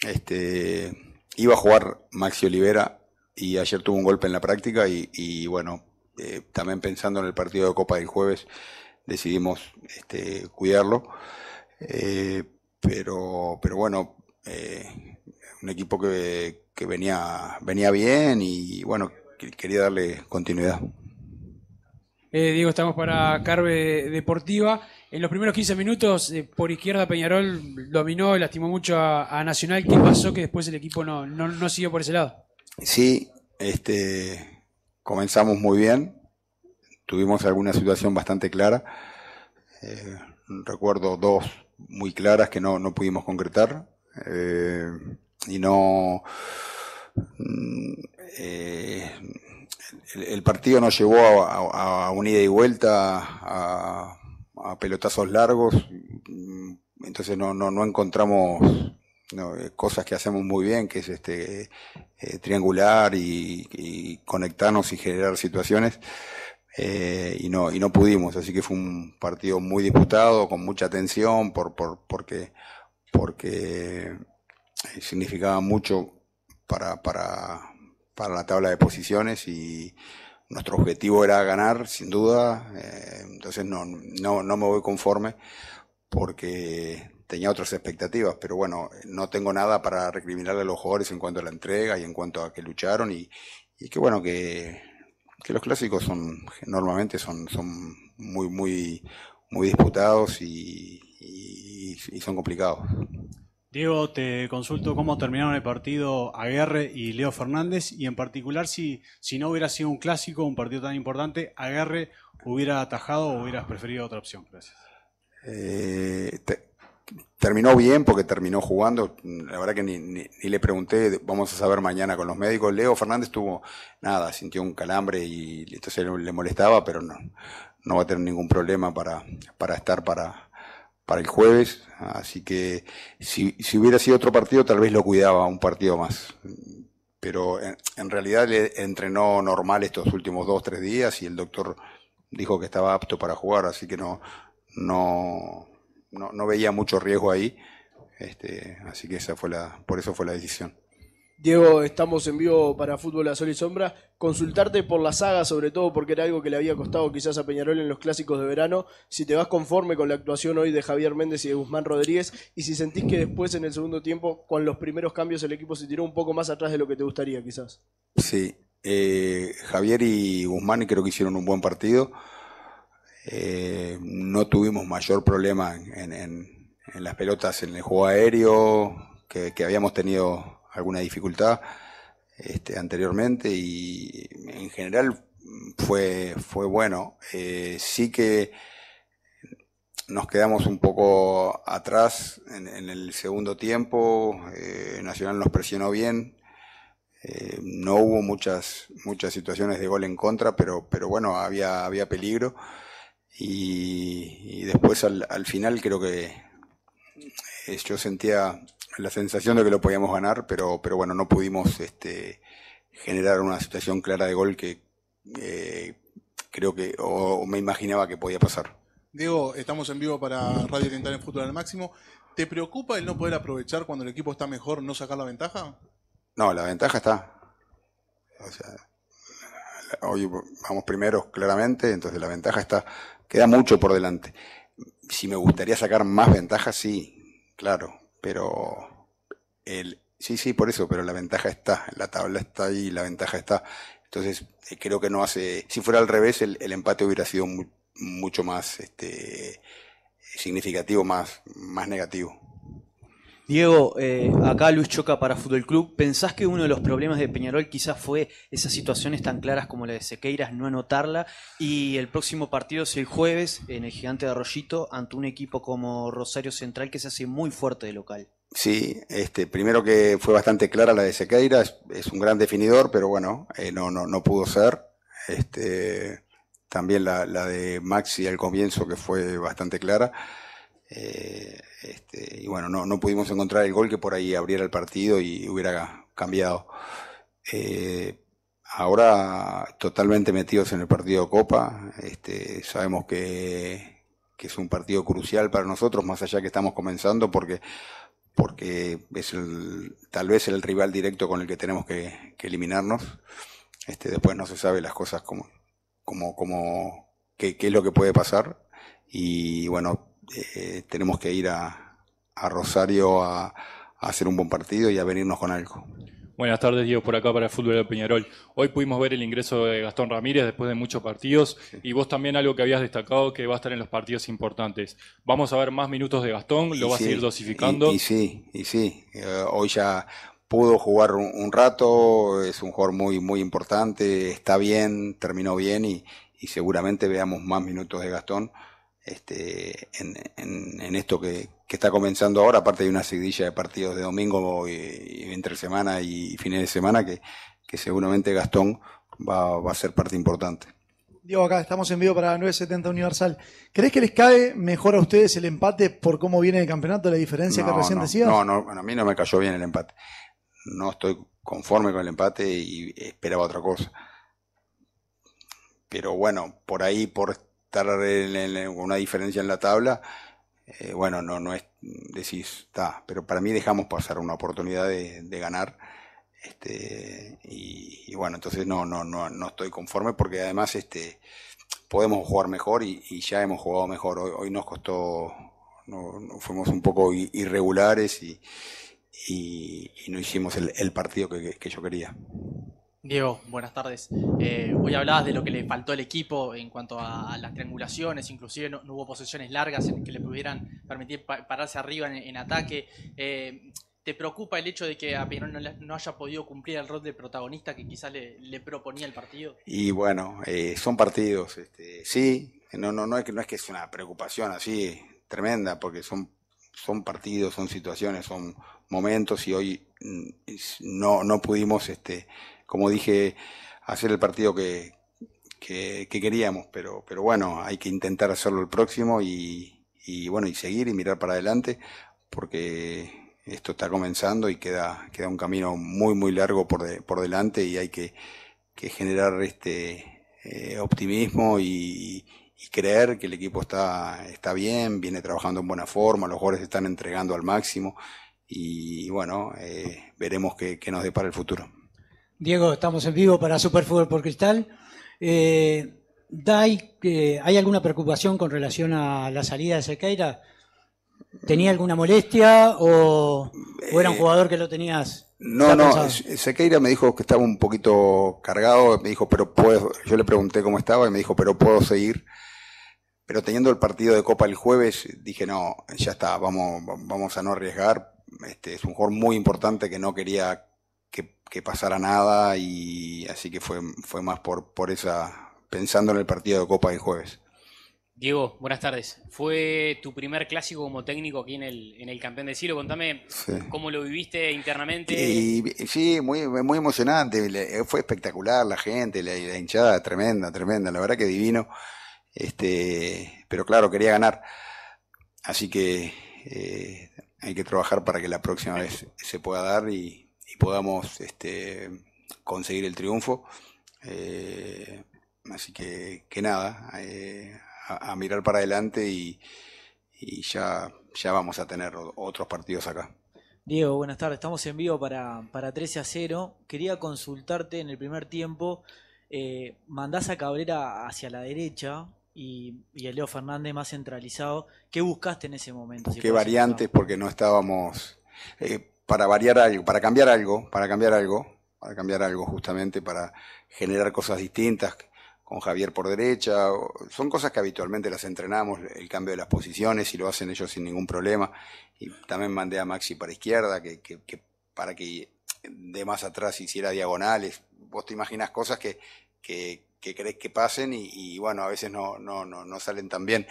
Este, iba a jugar Maxi Olivera y ayer tuvo un golpe en la práctica y, bueno, eh, también pensando en el partido de Copa del jueves, decidimos este, cuidarlo. Eh, pero, pero bueno, eh, un equipo que, que, venía, venía bien y bueno, quería darle continuidad. Eh, Diego, estamos para Carve Deportiva. En los primeros 15 minutos, eh, por izquierda Peñarol dominó y lastimó mucho a, Nacional. ¿Qué pasó que después el equipo no, no, siguió por ese lado? Sí, este, comenzamos muy bien. Tuvimos alguna situación bastante clara. recuerdo dos, muy claras que no, pudimos concretar. Eh, y no. Mm, eh, el, partido nos llevó a, a, una ida y vuelta, a, pelotazos largos. Mm, entonces no, no, no encontramos eh, cosas que hacemos muy bien, que es este triangular y, conectarnos y generar situaciones. Eh, y, no, y no pudimos. Así que fue un partido muy disputado, con mucha tensión, por, por, porque, porque eh, significaba mucho para, la tabla de posiciones y nuestro objetivo era ganar, sin duda. Eh, entonces no, me voy conforme porque tenía otras expectativas, pero bueno, no tengo nada para recriminarle a los jugadores en cuanto a la entrega y en cuanto a que lucharon y, y que bueno, que que los clásicos son normalmente son, son muy, muy, muy disputados y, son complicados. Diego, te consulto cómo terminaron el partido Aguerre y Leo Fernández y en particular si, si no hubiera sido un clásico, un partido tan importante, Aguerre hubiera atajado o hubieras preferido otra opción. Gracias. Eh, terminó bien porque terminó jugando. La verdad que ni, ni, le pregunté, vamos a saber mañana con los médicos. Leo Fernández tuvo nada, sintió un calambre y entonces le molestaba, pero no, no va a tener ningún problema para, para estar para, para el jueves. Así que si, hubiera sido otro partido, tal vez lo cuidaba un partido más. Pero en, realidad le entrenó normal estos últimos dos, tres días y el doctor dijo que estaba apto para jugar, así que no, no, no, veía mucho riesgo ahí. Este, así que esa fue la, por eso fue la decisión. Diego, estamos en vivo para Fútbol a Sol y Sombra. Consultarte por la saga, sobre todo porque era algo que le había costado quizás a Peñarol en los clásicos de verano. Si te vas conforme con la actuación hoy de Javier Méndez y de Guzmán Rodríguez, y si sentís que después en el segundo tiempo, con los primeros cambios, el equipo se tiró un poco más atrás de lo que te gustaría, quizás. Sí, eh, Javier y Guzmán creo que hicieron un buen partido. Eh, no tuvimos mayor problema en, las pelotas en el juego aéreo, que, habíamos tenido alguna dificultad este, anteriormente y en general fue, fue bueno. Eh, sí que nos quedamos un poco atrás en, el segundo tiempo. Eh, Nacional nos presionó bien. no hubo muchas, muchas situaciones de gol en contra, pero, pero bueno, había, había peligro. Y, después al, al, final creo que eh, yo sentía la sensación de que lo podíamos ganar, pero, pero bueno, no pudimos este, generar una situación clara de gol que eh, creo que o, me imaginaba que podía pasar. Diego, estamos en vivo para Radio Oriental en Fútbol al Máximo. ¿Te preocupa el no poder aprovechar cuando el equipo está mejor, no sacar la ventaja? No, la ventaja está. hoy vamos primeros claramente, entonces la ventaja está queda mucho por delante. Si me gustaría sacar más ventajas, sí, claro, pero el, sí, sí, por eso, pero la ventaja está, la tabla está ahí, la ventaja está. Entonces, eh, creo que no hace, si fuera al revés, el, empate hubiera sido mucho más este, significativo, más, más negativo. Diego, eh, acá Luis Choca para Fútbol Club. ¿Pensás que uno de los problemas de Peñarol quizás fue esas situaciones tan claras como la de Sequeiras, no anotarla? Y el próximo partido es el jueves en el Gigante de Arroyito ante un equipo como Rosario Central que se hace muy fuerte de local. Sí, este, primero que fue bastante clara la de Sequeiras, es, un gran definidor, pero bueno, eh, no, no, no pudo ser. Este, también la, la, de Maxi al comienzo que fue bastante clara. Eh, este, y bueno, no, no pudimos encontrar el gol que por ahí abriera el partido y hubiera cambiado. Eh, ahora totalmente metidos en el partido Copa, este, sabemos que, es un partido crucial para nosotros, más allá que estamos comenzando, porque, porque es tal vez el rival directo con el que tenemos que, eliminarnos. Este, después no se sabe las cosas como, como, como qué es lo que puede pasar. Y bueno, eh, tenemos que ir a, Rosario a, hacer un buen partido y a venirnos con algo. Buenas tardes, Diego, por acá para el Fútbol de Peñarol. Hoy pudimos ver el ingreso de Gastón Ramírez después de muchos partidos y vos también algo que habías destacado que va a estar en los partidos importantes. Vamos a ver más minutos de Gastón, lo vas a seguir dosificando. Y, sí, y sí. Eh, hoy ya pudo jugar un, rato, es un jugador muy, muy importante, está bien, terminó bien y seguramente veamos más minutos de Gastón este, en, esto que, está comenzando ahora. Aparte de una seguidilla de partidos de domingo, y, entre semana y fines de semana, que, seguramente Gastón va, a ser parte importante. Diego, acá estamos en vivo para la 970 Universal. ¿Crees que les cae mejor a ustedes el empate por cómo viene el campeonato, la diferencia que recién decías? No, no, a mí no me cayó bien el empate. No estoy conforme con el empate y esperaba otra cosa. Pero bueno, por ahí, por estar en, una diferencia en la tabla, eh, bueno, no, no es, decir, está, pero para mí dejamos pasar una oportunidad de, ganar. Este, y, bueno, entonces no, no, no, no estoy conforme porque además este, podemos jugar mejor y, ya hemos jugado mejor. Hoy, nos costó, no, fuimos un poco irregulares y, y, no hicimos el, partido que yo quería. Diego, buenas tardes. Eh, hoy hablabas de lo que le faltó al equipo en cuanto a, las triangulaciones, inclusive no, hubo posesiones largas en que le pudieran permitir pararse arriba en, ataque. Eh, ¿Te preocupa el hecho de que a no, haya podido cumplir el rol de protagonista que quizás le, proponía el partido? Y bueno, eh, son partidos, este, sí, no, no, no, es que, no es que es una preocupación así tremenda, porque son, son partidos, son situaciones, son momentos y hoy mm, no, no pudimos... Este, como dije, hacer el partido que, que, queríamos, pero, pero bueno, hay que intentar hacerlo el próximo y, y bueno, y seguir y mirar para adelante, porque esto está comenzando y queda, queda un camino muy, muy largo por, por delante y hay que, que generar este eh, optimismo y, y, creer que el equipo está, está bien, viene trabajando en buena forma, los jugadores están entregando al máximo y bueno, eh, veremos que qué nos depara el futuro. Diego, estamos en vivo para Superfútbol por Cristal. Eh, eh, ¿hay alguna preocupación con relación a la salida de Sequeira? ¿Tenía alguna molestia o, era un eh, jugador que lo tenías? No, no, Sequeira me dijo que estaba un poquito cargado, me dijo, pero puedo, yo le pregunté cómo estaba y me dijo, pero puedo seguir. Pero teniendo el partido de Copa el jueves, dije, no, ya está, vamos, vamos a no arriesgar. Este, es un jugador muy importante que no quería que pasara nada y así que fue, fue más por, por esa, pensando en el partido de Copa el jueves. Diego, buenas tardes. Fue tu primer clásico como técnico aquí en el, en el Campeón de Ciro? Contame cómo lo viviste internamente. Y, sí, muy, muy emocionante. Fue espectacular la gente, la, hinchada, tremenda, tremenda. La verdad que divino. Este, pero claro, quería ganar. Así que eh, hay que trabajar para que la próxima vez se pueda dar y podamos este, conseguir el triunfo. Eh, así que, que nada, eh, a, mirar para adelante y, y, ya, ya vamos a tener otros partidos acá. Diego, buenas tardes. Estamos en vivo para, para 13 a 0. Quería consultarte en el primer tiempo. Eh, mandás a Cabrera hacia la derecha y, y, a Leo Fernández más centralizado. ¿Qué buscaste en ese momento? ¿Qué variantes? Porque no estábamos. Eh, para variar algo, para cambiar algo, para cambiar algo, para cambiar algo justamente, para generar cosas distintas con Javier por derecha. Son cosas que habitualmente las entrenamos, el cambio de las posiciones y lo hacen ellos sin ningún problema. Y también mandé a Maxi para izquierda, que, que, que para que de más atrás hiciera diagonales. Vos te imaginas cosas que, que, que crees que pasen y, bueno, a veces no, no, no, salen tan bien.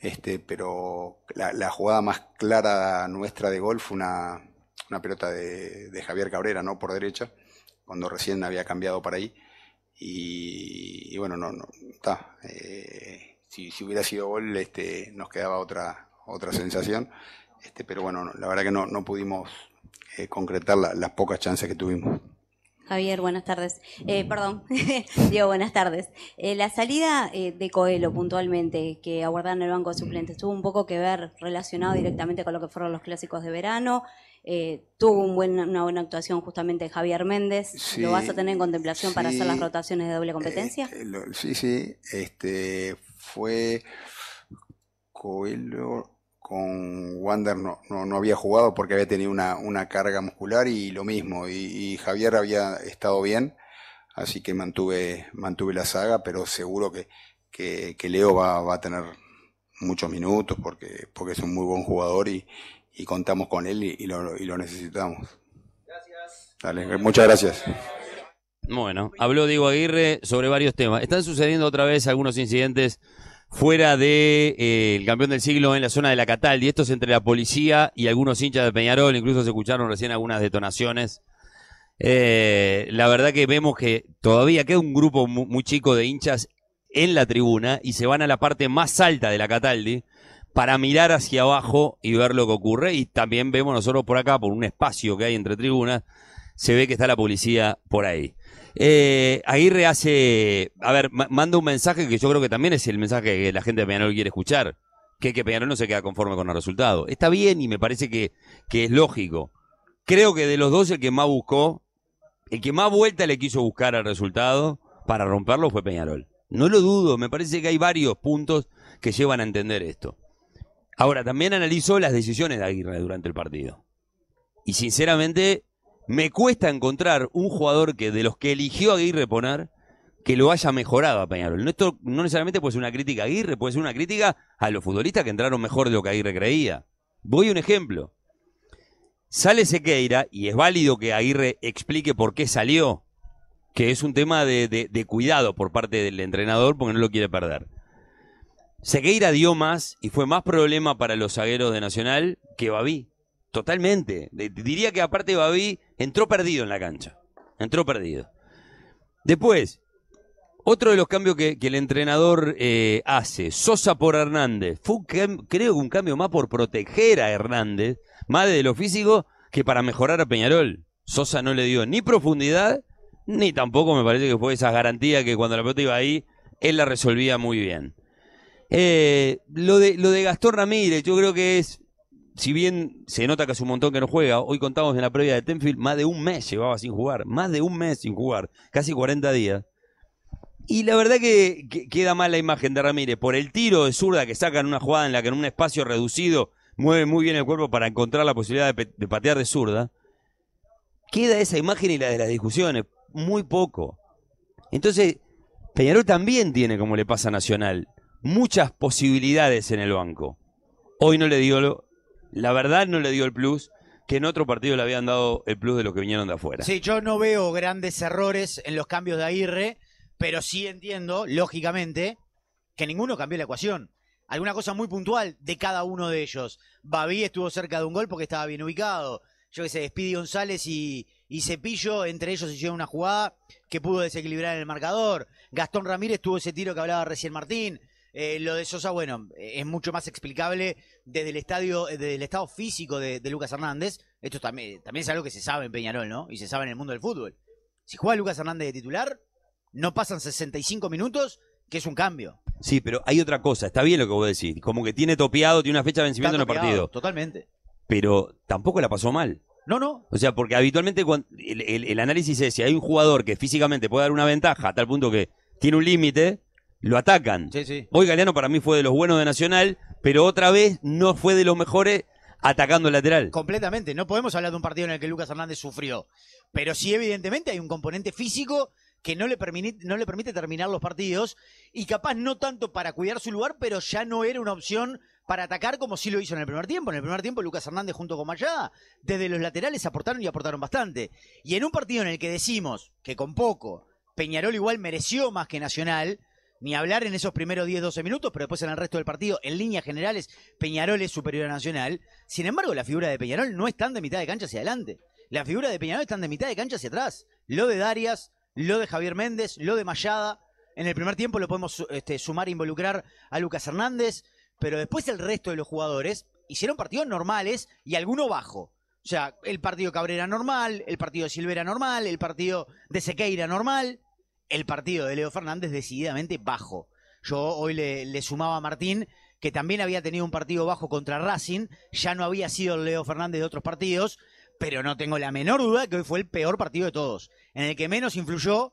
Este, pero la, jugada más clara nuestra de golf una, una pelota de, Javier Cabrera, ¿no? Por derecha, cuando recién había cambiado para ahí. Y, bueno, no, no, está. Eh, si, hubiera sido gol, este, nos quedaba otra, otra sensación. Este, pero bueno, la verdad que no, pudimos eh, concretar las pocas chances que tuvimos. Javier, buenas tardes. Eh, perdón, Diego, buenas tardes. la salida de Coelho puntualmente, que aguardaron el banco de suplentes, ¿tuvo un poco que ver relacionado directamente con lo que fueron los clásicos de verano? Eh, tuvo un buen, una buena actuación justamente Javier Méndez. ¿Lo vas a tener en contemplación para hacer las rotaciones de doble eh, competencia? Eh, sí, sí. Este, fue Coelho con Wander no, no, había jugado porque había tenido una, carga muscular y lo mismo. Y, Javier había estado bien, así que mantuve, mantuve la saga, pero seguro que, Leo va, va, a tener muchos minutos porque, porque es un muy buen jugador y, y contamos con él y, lo, y lo, necesitamos. Gracias. Dale, muchas gracias. Bueno, habló Diego Aguirre sobre varios temas. Están sucediendo otra vez algunos incidentes fuera del de, eh, campeón del siglo en la zona de la Cataldi. Esto es entre la policía y algunos hinchas de Peñarol. Incluso se escucharon recién algunas detonaciones. Eh, la verdad que vemos que todavía queda un grupo muy chico de hinchas en la tribuna y se van a la parte más alta de la Cataldi para mirar hacia abajo y ver lo que ocurre. Y también vemos nosotros por acá, por un espacio que hay entre tribunas, se ve que está la policía por ahí. Eh, Aguirre hace, a ver, manda un mensaje que yo creo que también es el mensaje que la gente de Peñarol quiere escuchar, que es que Peñarol no se queda conforme con el resultado. Está bien y me parece que, que es lógico. Creo que de los dos el que más buscó, el que más vuelta le quiso buscar al resultado para romperlo fue Peñarol. No lo dudo, me parece que hay varios puntos que llevan a entender esto. Ahora, también analizo las decisiones de Aguirre durante el partido. Y sinceramente, me cuesta encontrar un jugador que de los que eligió Aguirre poner, que lo haya mejorado a Peñarol. No, esto no necesariamente puede ser una crítica a Aguirre, puede ser una crítica a los futbolistas que entraron mejor de lo que Aguirre creía. Voy a un ejemplo. Sale Sequeira, y es válido que Aguirre explique por qué salió, que es un tema de cuidado por parte del entrenador porque no lo quiere perder. Segueira dio más y fue más problema para los zagueros de Nacional que Babí, Totalmente. diría que aparte Babí entró perdido en la cancha. Entró perdido. Después, otro de los cambios que, el entrenador eh, hace, Sosa por Hernández. Fue, creo que un cambio más por proteger a Hernández, más de lo físico, que para mejorar a Peñarol. Sosa no le dio ni profundidad, ni tampoco me parece que fue esas garantías que cuando la pelota iba ahí, él la resolvía muy bien. Eh, lo, de, lo de Gastón Ramírez, yo creo que es, si bien se nota que hace un montón que no juega, hoy contamos en la previa de Tenfield, más de un mes llevaba sin jugar, más de un mes sin jugar, casi 40 días. Y la verdad que, queda mal la imagen de Ramírez por el tiro de zurda que saca en una jugada en la que en un espacio reducido mueve muy bien el cuerpo para encontrar la posibilidad de, de patear de zurda. Queda esa imagen y la de las discusiones, muy poco. Entonces, Peñarol también tiene como le pasa a Nacional muchas posibilidades en el banco. Hoy no le dio, lo, la verdad no le dio el plus que en otro partido le habían dado el plus de los que vinieron de afuera. Sí, yo no veo grandes errores en los cambios de Aguirre, pero sí entiendo, lógicamente, que ninguno cambió la ecuación. Alguna cosa muy puntual de cada uno de ellos. Babi estuvo cerca de un gol porque estaba bien ubicado. Yo que sé, despide González y, y Cepillo, entre ellos hicieron una jugada que pudo desequilibrar el marcador. Gastón Ramírez tuvo ese tiro que hablaba recién Martín. Eh, lo de Sosa, bueno, es mucho más explicable desde el estadio, eh, estado físico de, Lucas Hernández. Esto también, es algo que se sabe en Peñarol, ¿no? Y se sabe en el mundo del fútbol. Si juega Lucas Hernández de titular, no pasan 65 minutos, que es un cambio. Sí, pero hay otra cosa, está bien lo que vos decís. Como que tiene topeado, tiene una fecha de vencimiento en el partido. Totalmente. Pero tampoco la pasó mal. No, no. O sea, porque habitualmente el, el análisis es si hay un jugador que físicamente puede dar una ventaja a tal punto que tiene un límite, lo atacan. Hoy Galeano para mí fue de los buenos de Nacional, pero otra vez no fue de los mejores atacando el lateral. Completamente, no podemos hablar de un partido en el que Lucas Hernández sufrió, pero sí evidentemente hay un componente físico que no le, permite, no le permite terminar los partidos y capaz no tanto para cuidar su lugar, pero ya no era una opción para atacar como sí lo hizo en el primer tiempo. En el primer tiempo Lucas Hernández junto con Mayada, desde los laterales aportaron y aportaron bastante. Y en un partido en el que decimos que con poco Peñarol igual mereció más que Nacional, ni hablar en esos primeros 10-12 minutos, pero después en el resto del partido, en líneas generales, Peñarol es superior a Nacional. Sin embargo, la figura de Peñarol no están de mitad de cancha hacia adelante. La figura de Peñarol están de mitad de cancha hacia atrás. Lo de Darias, lo de Javier Méndez, lo de Mayada. En el primer tiempo lo podemos este, sumar e involucrar a Lucas Hernández, pero después el resto de los jugadores hicieron partidos normales y alguno bajo. O sea, el partido Cabrera normal, el partido de Silvera normal, el partido de Sequeira normal el partido de Leo Fernández decididamente bajo. Yo hoy le, sumaba a Martín que también había tenido un partido bajo contra Racing, ya no había sido Leo Fernández de otros partidos, pero no tengo la menor duda que hoy fue el peor partido de todos, en el que menos influyó,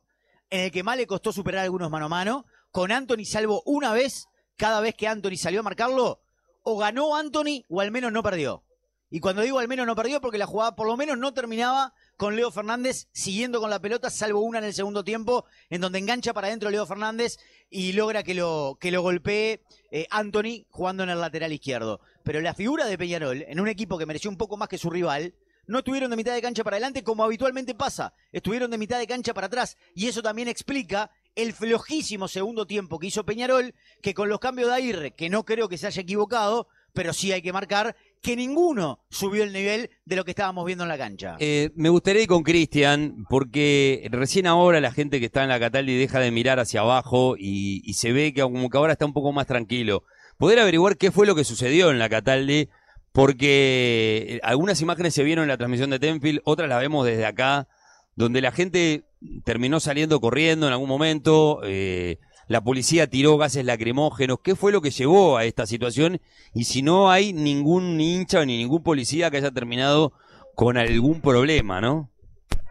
en el que más le costó superar algunos mano a mano, con Anthony salvo una vez, cada vez que Anthony salió a marcarlo, o ganó Anthony o al menos no perdió. Y cuando digo al menos no perdió, porque la jugada por lo menos no terminaba con Leo Fernández siguiendo con la pelota, salvo una en el segundo tiempo, en donde engancha para adentro Leo Fernández y logra que lo, que lo golpee eh, Anthony jugando en el lateral izquierdo. Pero la figura de Peñarol, en un equipo que mereció un poco más que su rival, no estuvieron de mitad de cancha para adelante como habitualmente pasa, estuvieron de mitad de cancha para atrás y eso también explica el flojísimo segundo tiempo que hizo Peñarol, que con los cambios de aire que no creo que se haya equivocado, pero sí hay que marcar, que ninguno subió el nivel de lo que estábamos viendo en la cancha. Eh, me gustaría ir con Cristian, porque recién ahora la gente que está en la Cataldi deja de mirar hacia abajo y, se ve que ahora está un poco más tranquilo. Poder averiguar qué fue lo que sucedió en la Cataldi, porque eh, algunas imágenes se vieron en la transmisión de Tenfield, otras las vemos desde acá, donde la gente terminó saliendo corriendo en algún momento. Eh, la policía tiró gases lacrimógenos, ¿qué fue lo que llevó a esta situación? Y si no hay ningún hincha ni ningún policía que haya terminado con algún problema, ¿no?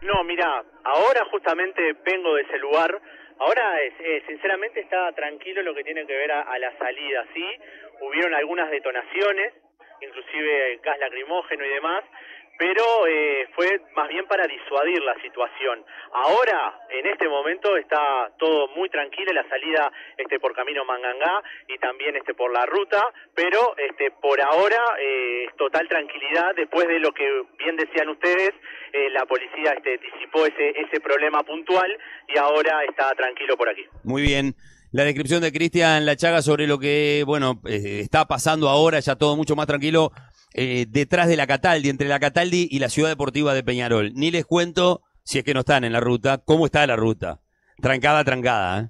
No, mira, ahora justamente vengo de ese lugar. Ahora, es, eh, sinceramente, está tranquilo lo que tiene que ver a la salida, ¿sí? Hubieron algunas detonaciones, inclusive gas lacrimógeno y demás, pero eh, fue más bien para disuadir la situación. Ahora, en este momento, está todo muy tranquilo, la salida este, por Camino Mangangá y también este, por la ruta, pero este, por ahora eh, es total tranquilidad, después de lo que bien decían ustedes, eh, la policía este, disipó ese, ese problema puntual y ahora está tranquilo por aquí. Muy bien la descripción de Cristian Lachaga sobre lo que, bueno, eh, está pasando ahora, ya todo mucho más tranquilo eh, detrás de la Cataldi, entre la Cataldi y la Ciudad Deportiva de Peñarol. Ni les cuento, si es que no están en la ruta, cómo está la ruta. Trancada, trancada. ¿eh?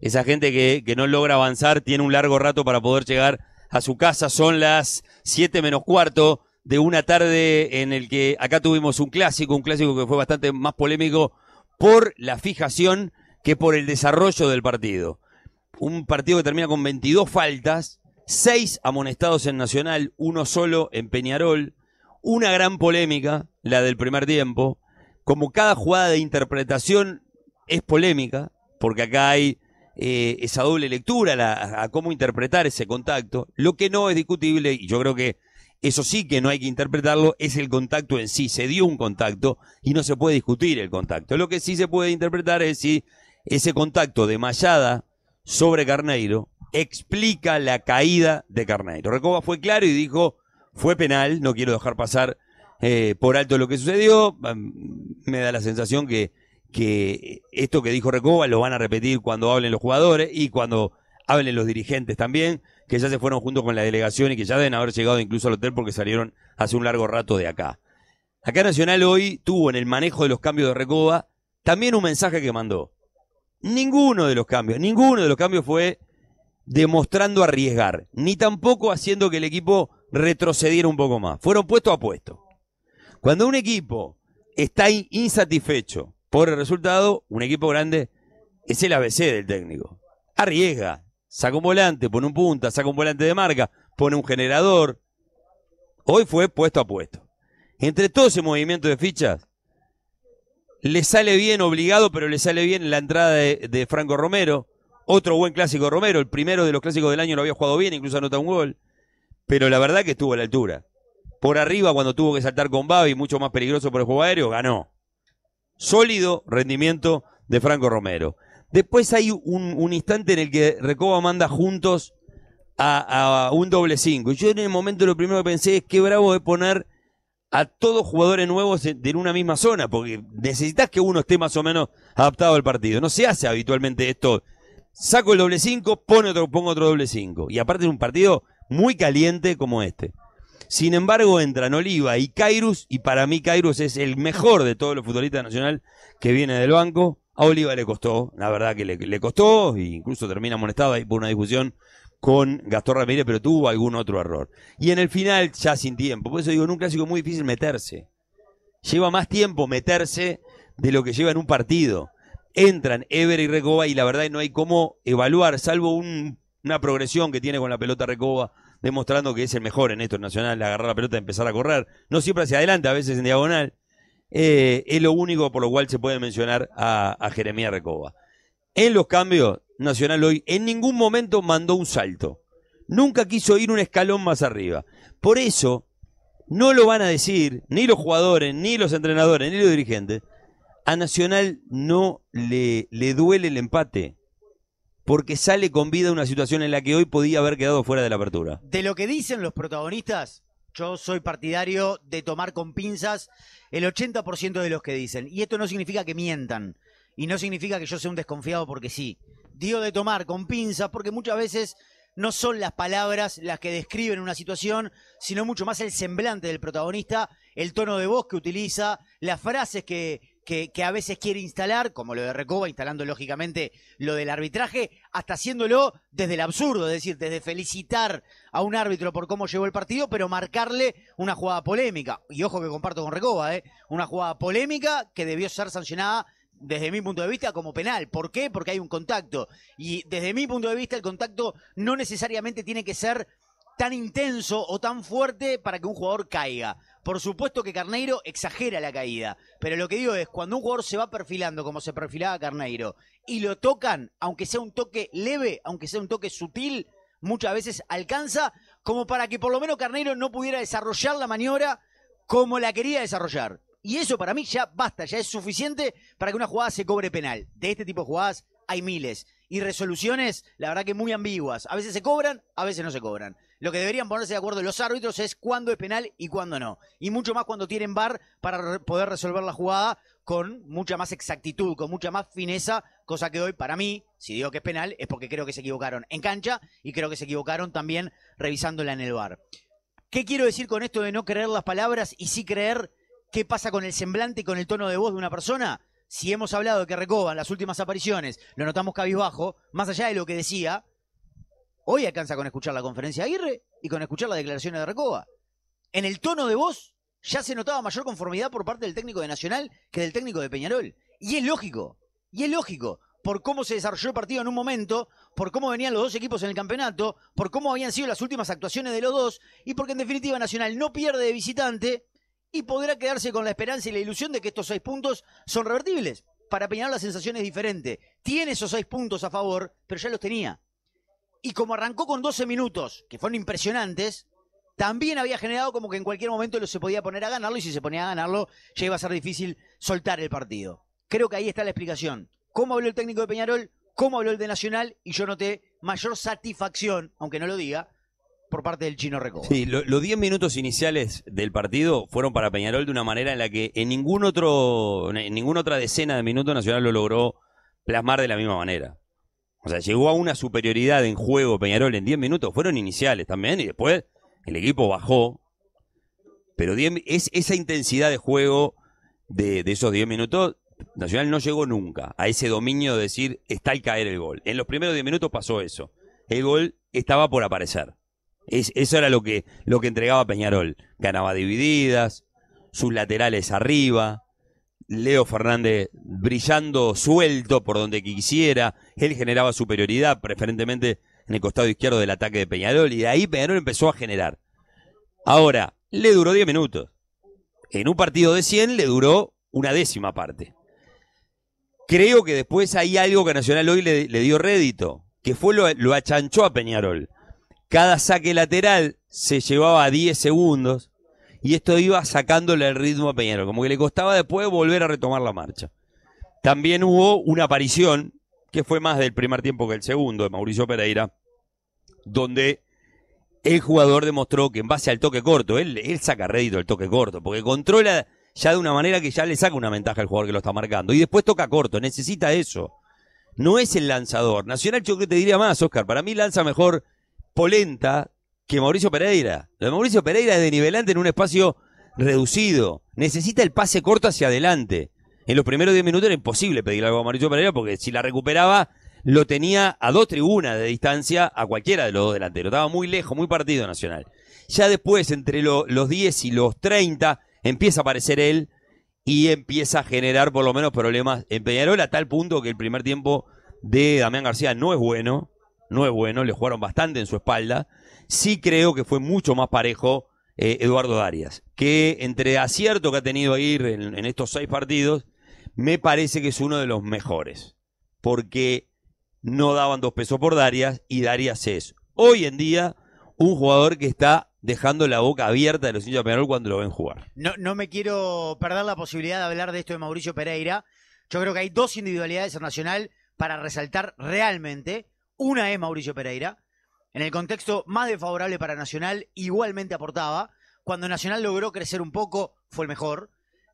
Esa gente que, que no logra avanzar tiene un largo rato para poder llegar a su casa. Son las 7 menos cuarto de una tarde en el que acá tuvimos un clásico, un clásico que fue bastante más polémico por la fijación que por el desarrollo del partido. Un partido que termina con 22 faltas, seis amonestados en Nacional, uno solo en Peñarol, una gran polémica, la del primer tiempo, como cada jugada de interpretación es polémica, porque acá hay eh, esa doble lectura a cómo interpretar ese contacto, lo que no es discutible, y yo creo que eso sí que no hay que interpretarlo, es el contacto en sí, se dio un contacto y no se puede discutir el contacto. Lo que sí se puede interpretar es si ese contacto de Mayada sobre Carneiro explica la caída de Carneiro. Recoba fue claro y dijo, fue penal, no quiero dejar pasar eh, por alto lo que sucedió. Me da la sensación que, que esto que dijo Recoba lo van a repetir cuando hablen los jugadores y cuando hablen los dirigentes también, que ya se fueron junto con la delegación y que ya deben haber llegado incluso al hotel porque salieron hace un largo rato de acá. Acá Nacional hoy tuvo en el manejo de los cambios de Recoba también un mensaje que mandó. Ninguno de los cambios, ninguno de los cambios fue demostrando arriesgar, ni tampoco haciendo que el equipo retrocediera un poco más. Fueron puesto a puesto. Cuando un equipo está insatisfecho por el resultado, un equipo grande es el ABC del técnico. Arriesga, saca un volante, pone un punta, saca un volante de marca, pone un generador. Hoy fue puesto a puesto. Entre todo ese movimiento de fichas, le sale bien obligado, pero le sale bien la entrada de, de Franco Romero otro buen clásico Romero, el primero de los clásicos del año lo había jugado bien, incluso anota un gol. Pero la verdad que estuvo a la altura. Por arriba, cuando tuvo que saltar con Babi, mucho más peligroso por el juego aéreo, ganó. Sólido rendimiento de Franco Romero. Después hay un, instante en el que Recoba manda juntos a, un doble cinco. Yo en el momento lo primero que pensé es qué bravo de poner a todos jugadores nuevos en, en una misma zona, porque necesitas que uno esté más o menos adaptado al partido. No se hace habitualmente esto saco el doble 5, pone otro, pongo otro doble 5. Y aparte es un partido muy caliente como este. Sin embargo, entran Oliva y Cairus, y para mí Cairus es el mejor de todos los futbolistas nacional que viene del banco. A Oliva le costó, la verdad que le, le costó, e incluso termina molestado ahí por una discusión con Gastón Ramírez, pero tuvo algún otro error. Y en el final, ya sin tiempo. Por eso digo, en un clásico es muy difícil meterse. Lleva más tiempo meterse de lo que lleva en un partido entran Ever y Recoba y la verdad no hay cómo evaluar, salvo una progresión que tiene con la pelota Recoba, demostrando que es el mejor en esto en Nacional, agarrar la pelota y empezar a correr. No siempre hacia adelante, a veces en diagonal. Eh, es lo único por lo cual se puede mencionar a, a Jeremías Recoba. En los cambios, Nacional hoy en ningún momento mandó un salto. Nunca quiso ir un escalón más arriba. Por eso, no lo van a decir ni los jugadores, ni los entrenadores, ni los dirigentes, a Nacional no le, le duele el empate porque sale con vida una situación en la que hoy podía haber quedado fuera de la apertura. De lo que dicen los protagonistas, yo soy partidario de tomar con pinzas el 80% de los que dicen. Y esto no significa que mientan. Y no significa que yo sea un desconfiado porque sí. Digo de tomar con pinzas porque muchas veces no son las palabras las que describen una situación, sino mucho más el semblante del protagonista, el tono de voz que utiliza, las frases que, que, a veces quiere instalar, como lo de Recoba, instalando lógicamente lo del arbitraje, hasta haciéndolo desde el absurdo, es decir, desde felicitar a un árbitro por cómo llevó el partido, pero marcarle una jugada polémica. Y ojo que comparto con Recoba, ¿eh? una jugada polémica que debió ser sancionada desde mi punto de vista, como penal. ¿Por qué? Porque hay un contacto. Y desde mi punto de vista, el contacto no necesariamente tiene que ser tan intenso o tan fuerte para que un jugador caiga. Por supuesto que Carneiro exagera la caída, pero lo que digo es, cuando un jugador se va perfilando como se perfilaba Carneiro y lo tocan, aunque sea un toque leve, aunque sea un toque sutil, muchas veces alcanza como para que por lo menos Carneiro no pudiera desarrollar la maniobra como la quería desarrollar. Y eso para mí ya basta, ya es suficiente para que una jugada se cobre penal. De este tipo de jugadas hay miles. Y resoluciones, la verdad que muy ambiguas. A veces se cobran, a veces no se cobran. Lo que deberían ponerse de acuerdo los árbitros es cuándo es penal y cuándo no. Y mucho más cuando tienen bar para poder resolver la jugada con mucha más exactitud, con mucha más fineza, cosa que hoy para mí, si digo que es penal, es porque creo que se equivocaron en cancha y creo que se equivocaron también revisándola en el bar. ¿Qué quiero decir con esto de no creer las palabras y sí creer qué pasa con el semblante y con el tono de voz de una persona? si hemos hablado de que Recoba en las últimas apariciones lo notamos cabizbajo, más allá de lo que decía, hoy alcanza con escuchar la conferencia de Aguirre y con escuchar las declaraciones de Recoba. En el tono de voz ya se notaba mayor conformidad por parte del técnico de Nacional que del técnico de Peñarol. Y es lógico, y es lógico, por cómo se desarrolló el partido en un momento, por cómo venían los dos equipos en el campeonato, por cómo habían sido las últimas actuaciones de los dos, y porque en definitiva Nacional no pierde de visitante y podrá quedarse con la esperanza y la ilusión de que estos seis puntos son revertibles. Para Peñarol la sensación es diferente. Tiene esos seis puntos a favor, pero ya los tenía. Y como arrancó con 12 minutos, que fueron impresionantes, también había generado como que en cualquier momento se podía poner a ganarlo y si se ponía a ganarlo ya iba a ser difícil soltar el partido. Creo que ahí está la explicación. ¿Cómo habló el técnico de Peñarol? ¿Cómo habló el de Nacional? Y yo noté mayor satisfacción, aunque no lo diga, por parte del Chino Recoba. Sí, los 10 minutos iniciales del partido fueron para Peñarol de una manera en la que en ningún otro en ninguna otra decena de minutos Nacional lo logró plasmar de la misma manera. O sea, llegó a una superioridad en juego Peñarol en 10 minutos, fueron iniciales también y después el equipo bajó. Pero es esa intensidad de juego de, de esos 10 minutos Nacional no llegó nunca a ese dominio de decir está al caer el gol. En los primeros 10 minutos pasó eso. El gol estaba por aparecer eso era lo que, lo que entregaba Peñarol. Ganaba divididas, sus laterales arriba, Leo Fernández brillando suelto por donde quisiera, él generaba superioridad preferentemente en el costado izquierdo del ataque de Peñarol y de ahí Peñarol empezó a generar. Ahora, le duró 10 minutos. En un partido de 100 le duró una décima parte. Creo que después hay algo que Nacional hoy le, dio rédito, que fue lo, lo achanchó a Peñarol. Cada saque lateral se llevaba 10 segundos y esto iba sacándole el ritmo a Peñero. como que le costaba después volver a retomar la marcha. También hubo una aparición, que fue más del primer tiempo que el segundo, de Mauricio Pereira, donde el jugador demostró que en base al toque corto, él, saca rédito el toque corto, porque controla ya de una manera que ya le saca una ventaja al jugador que lo está marcando. Y después toca corto, necesita eso. No es el lanzador. Nacional yo te diría más, Oscar. Para mí lanza mejor polenta que Mauricio Pereira. Lo de Mauricio Pereira es nivelante en un espacio reducido. Necesita el pase corto hacia adelante. En los primeros 10 minutos era imposible pedirle algo a Mauricio Pereira porque si la recuperaba lo tenía a dos tribunas de distancia a cualquiera de los dos delanteros. Estaba muy lejos, muy partido nacional. Ya después, entre los 10 y los 30, empieza a aparecer él y empieza a generar por lo menos problemas en Peñarol a tal punto que el primer tiempo de Damián García no es bueno no es bueno, le jugaron bastante en su espalda. Sí creo que fue mucho más parejo eh, Eduardo Darias, que entre acierto que ha tenido ahí en, en estos seis partidos, me parece que es uno de los mejores, porque no daban dos pesos por Darias y Darias es hoy en día un jugador que está dejando la boca abierta de los hinchas de cuando lo ven jugar. No, no me quiero perder la posibilidad de hablar de esto de Mauricio Pereira. Yo creo que hay dos individualidades en Nacional para resaltar realmente una es Mauricio Pereira. En el contexto más desfavorable para Nacional, igualmente aportaba. Cuando Nacional logró crecer un poco, fue el mejor.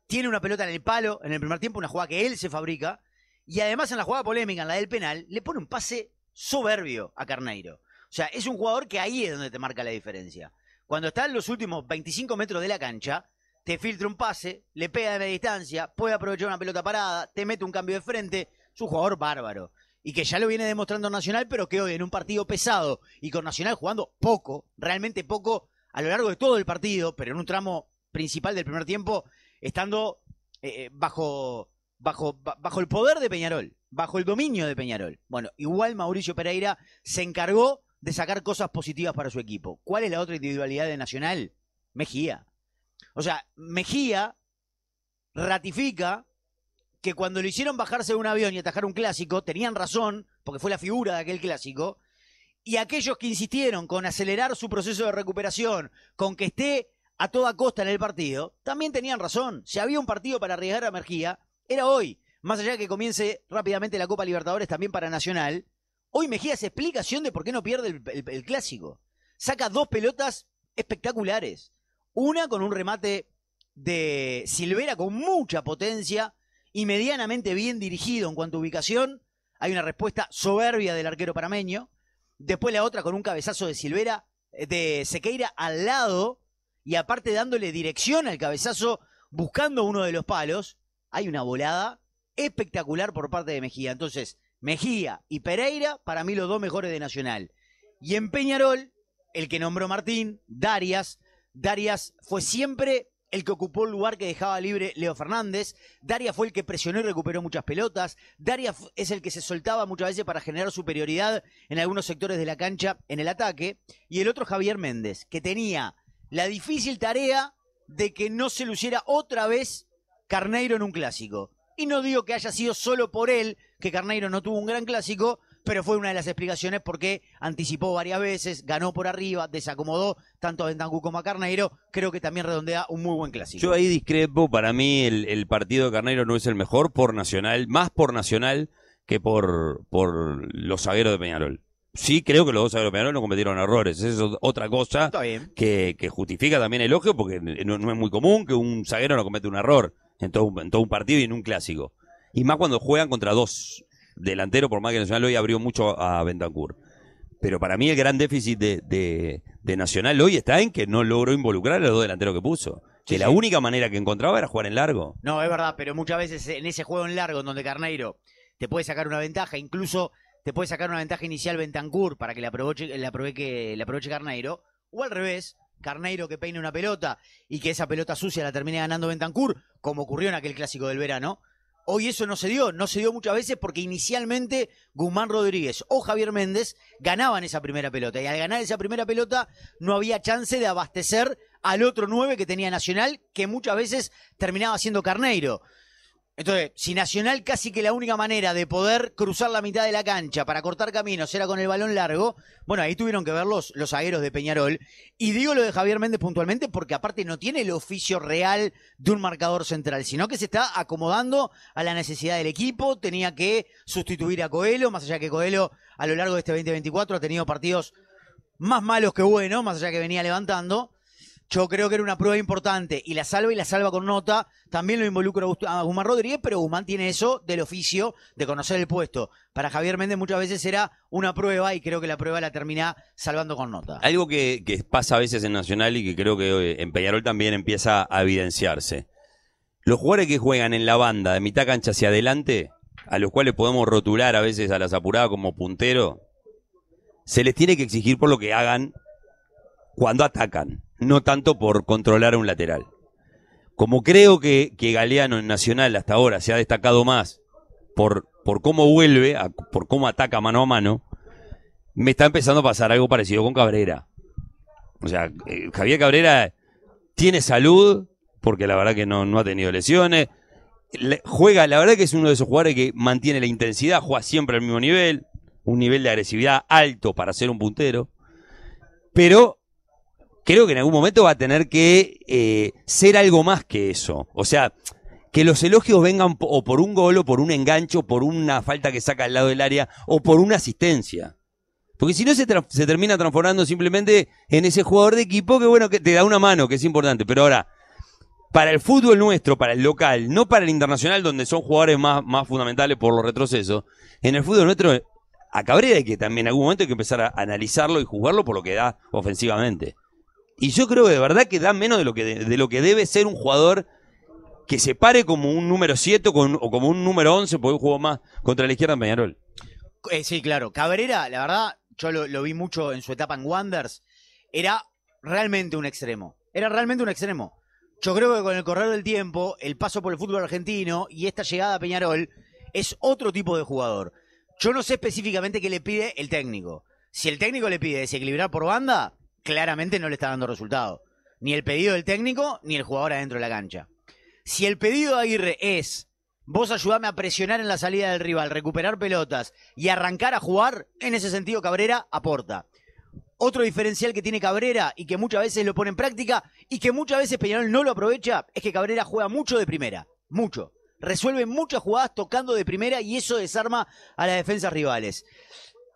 Tiene una pelota en el palo en el primer tiempo, una jugada que él se fabrica. Y además en la jugada polémica, en la del penal, le pone un pase soberbio a Carneiro. O sea, es un jugador que ahí es donde te marca la diferencia. Cuando está en los últimos 25 metros de la cancha, te filtra un pase, le pega de media distancia, puede aprovechar una pelota parada, te mete un cambio de frente. Es un jugador bárbaro y que ya lo viene demostrando Nacional, pero que hoy en un partido pesado y con Nacional jugando poco, realmente poco a lo largo de todo el partido, pero en un tramo principal del primer tiempo, estando eh, eh, bajo, bajo, bajo el poder de Peñarol, bajo el dominio de Peñarol. Bueno, igual Mauricio Pereira se encargó de sacar cosas positivas para su equipo. ¿Cuál es la otra individualidad de Nacional? Mejía. O sea, Mejía ratifica que cuando lo hicieron bajarse de un avión y atajar un clásico, tenían razón, porque fue la figura de aquel clásico, y aquellos que insistieron con acelerar su proceso de recuperación, con que esté a toda costa en el partido, también tenían razón. Si había un partido para arriesgar a Mejía, era hoy. Más allá de que comience rápidamente la Copa Libertadores también para Nacional, hoy Mejía hace explicación de por qué no pierde el, el clásico. Saca dos pelotas espectaculares. Una con un remate de Silvera con mucha potencia, y medianamente bien dirigido en cuanto a ubicación. Hay una respuesta soberbia del arquero parameño. Después la otra con un cabezazo de Silvera, eh, de Sequeira al lado y aparte dándole dirección al cabezazo buscando uno de los palos. Hay una volada espectacular por parte de Mejía. Entonces, Mejía y Pereira, para mí los dos mejores de Nacional. Y en Peñarol, el que nombró Martín, Darias. Darias fue siempre el que ocupó el lugar que dejaba libre Leo Fernández. Daria fue el que presionó y recuperó muchas pelotas. Daria es el que se soltaba muchas veces para generar superioridad en algunos sectores de la cancha en el ataque. Y el otro Javier Méndez, que tenía la difícil tarea de que no se luciera otra vez Carneiro en un clásico. Y no digo que haya sido solo por él que Carneiro no tuvo un gran clásico, pero fue una de las explicaciones porque anticipó varias veces, ganó por arriba, desacomodó tanto a Bentancú como a Carneiro, creo que también redondea un muy buen clásico. Yo ahí discrepo, para mí el, partido de Carneiro no es el mejor por Nacional, más por Nacional que por, por los zagueros de Peñarol sí creo que los dos de Peñarol no cometieron errores. Esa es otra cosa que, justifica también el elogio, porque no, es muy común que un zaguero no comete un error en todo un partido y en un clásico. Y más cuando juegan contra dos delantero, por más que Nacional hoy abrió mucho a Bentancur. Pero para mí el gran déficit de, Nacional hoy está en que no logró involucrar a los dos delanteros que puso. que la única manera que encontraba era jugar en largo. No, es verdad, pero muchas veces en ese juego en largo, en donde Carneiro te puede sacar una ventaja, incluso te puede sacar una ventaja inicial Bentancur para que la aproveche, la aproveche, aproveche Carneiro, o al revés, Carneiro que peine una pelota y que esa pelota sucia la termine ganando Bentancur, como ocurrió en aquel clásico del verano, Hoy eso no se dio, no se dio muchas veces porque inicialmente Guzmán Rodríguez o Javier Méndez ganaban esa primera pelota y al ganar esa primera pelota no había chance de abastecer al otro nueve que tenía Nacional, que muchas veces terminaba siendo Carneiro. Entonces, si Nacional casi que la única manera de poder cruzar la mitad de la cancha para cortar caminos era con el balón largo, bueno, ahí tuvieron que ver los, agueros de Peñarol. Y digo lo de Javier Méndez puntualmente porque aparte no tiene el oficio real de un marcador central, sino que se está acomodando a la necesidad del equipo, tenía que sustituir a Coelho, más allá que Coelho a lo largo de este 2024 ha tenido partidos más malos que buenos, más allá que venía levantando yo creo que era una prueba importante y la salva y la salva con nota. También lo involucra a Guzmán Rodríguez, pero Guzmán tiene eso del oficio, de conocer el puesto. Para Javier Méndez muchas veces era una prueba y creo que la prueba la termina salvando con nota. Algo que, pasa a veces en Nacional y que creo que eh, en Peñarol también empieza a evidenciarse. Los jugadores que juegan en la banda, de mitad cancha hacia adelante, a los cuales podemos rotular a veces a las apuradas como puntero, se les tiene que exigir por lo que hagan cuando atacan no tanto por controlar a un lateral. Como creo que, que Galeano en Nacional hasta ahora se ha destacado más por, por cómo vuelve, por cómo ataca mano a mano, me está empezando a pasar algo parecido con Cabrera. O sea, eh, Javier Cabrera tiene salud, porque la verdad que no, no ha tenido lesiones. juega, la verdad que es uno de esos jugadores que mantiene la intensidad, juega siempre al mismo nivel, un nivel de agresividad alto para ser un puntero. Pero creo que en algún momento va a tener que eh, ser algo más que eso. O sea, que los elogios vengan o por un gol, o por un engancho, por una falta que saca al lado del área, o por una asistencia. Porque si no se, termina transformando simplemente en ese jugador de equipo que bueno, que te da una mano, que es importante. Pero ahora, para el fútbol nuestro, para el local, no para el internacional, donde son jugadores más, más fundamentales por los retrocesos, en el fútbol nuestro, a Cabrera hay que también en algún momento hay que empezar a analizarlo y jugarlo por lo que da ofensivamente. Y yo creo que de verdad que da menos de lo que, de, lo que debe ser un jugador que se pare como un número 7 o, como un número 11, por un juego más contra la izquierda en Peñarol. Eh, sí, claro. Cabrera, la verdad, yo lo, lo vi mucho en su etapa en Wanders, era realmente un extremo. Era realmente un extremo. Yo creo que con el correr del tiempo, el paso por el fútbol argentino y esta llegada a Peñarol es otro tipo de jugador. Yo no sé específicamente qué le pide el técnico. Si el técnico le pide desequilibrar por banda, claramente no le está dando resultado. Ni el pedido del técnico, ni el jugador adentro de la cancha. Si el pedido de Aguirre es, vos ayudame a presionar en la salida del rival, recuperar pelotas y arrancar a jugar, en ese sentido Cabrera aporta. Otro diferencial que tiene Cabrera y que muchas veces lo pone en práctica y que muchas veces Peñarol no lo aprovecha es que Cabrera juega mucho de primera, mucho. Resuelve muchas jugadas tocando de primera y eso desarma a las defensas rivales.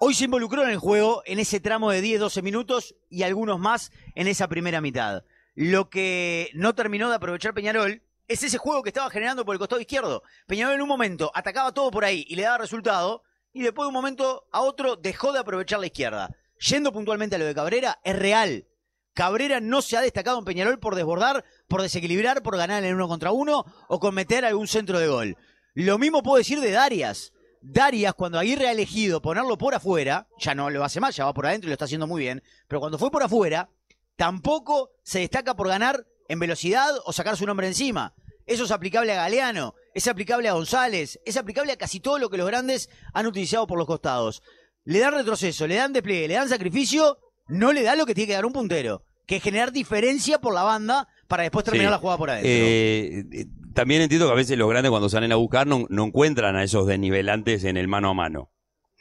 Hoy se involucró en el juego en ese tramo de 10-12 minutos y algunos más en esa primera mitad. Lo que no terminó de aprovechar Peñarol es ese juego que estaba generando por el costado izquierdo. Peñarol en un momento atacaba todo por ahí y le daba resultado y después de un momento a otro dejó de aprovechar la izquierda. Yendo puntualmente a lo de Cabrera, es real. Cabrera no se ha destacado en Peñarol por desbordar, por desequilibrar, por ganar en uno contra uno o con meter algún centro de gol. Lo mismo puedo decir de Darias. Darias, cuando Aguirre ha elegido ponerlo por afuera, ya no lo hace mal, ya va por adentro y lo está haciendo muy bien, pero cuando fue por afuera, tampoco se destaca por ganar en velocidad o sacar su nombre encima. Eso es aplicable a Galeano, es aplicable a González, es aplicable a casi todo lo que los grandes han utilizado por los costados. Le dan retroceso, le dan despliegue, le dan sacrificio, no le da lo que tiene que dar un puntero, que es generar diferencia por la banda para después terminar la jugada por adentro. Eh, también entiendo que a veces los grandes cuando salen a buscar no, no encuentran a esos desnivelantes en el mano a mano.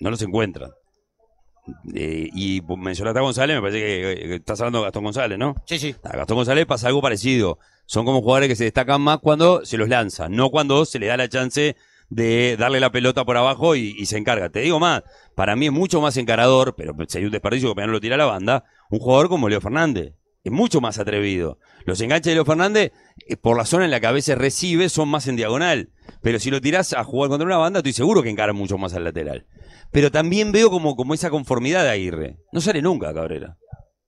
No los encuentran. Eh, y mencionaste a González, me parece que, estás hablando de Gastón González, ¿no? Sí, sí. A Gastón González pasa algo parecido. Son como jugadores que se destacan más cuando se los lanza, no cuando se le da la chance de darle la pelota por abajo y, se encarga. Te digo más, para mí es mucho más encarador, pero sería un desperdicio que no lo tira la banda, un jugador como Leo Fernández es mucho más atrevido. Los enganches de los Fernández, eh, por la zona en la que a veces recibe, son más en diagonal. Pero si lo tirás a jugar contra una banda, estoy seguro que encara mucho más al lateral. Pero también veo como, como esa conformidad de Aguirre. No sale nunca Cabrera.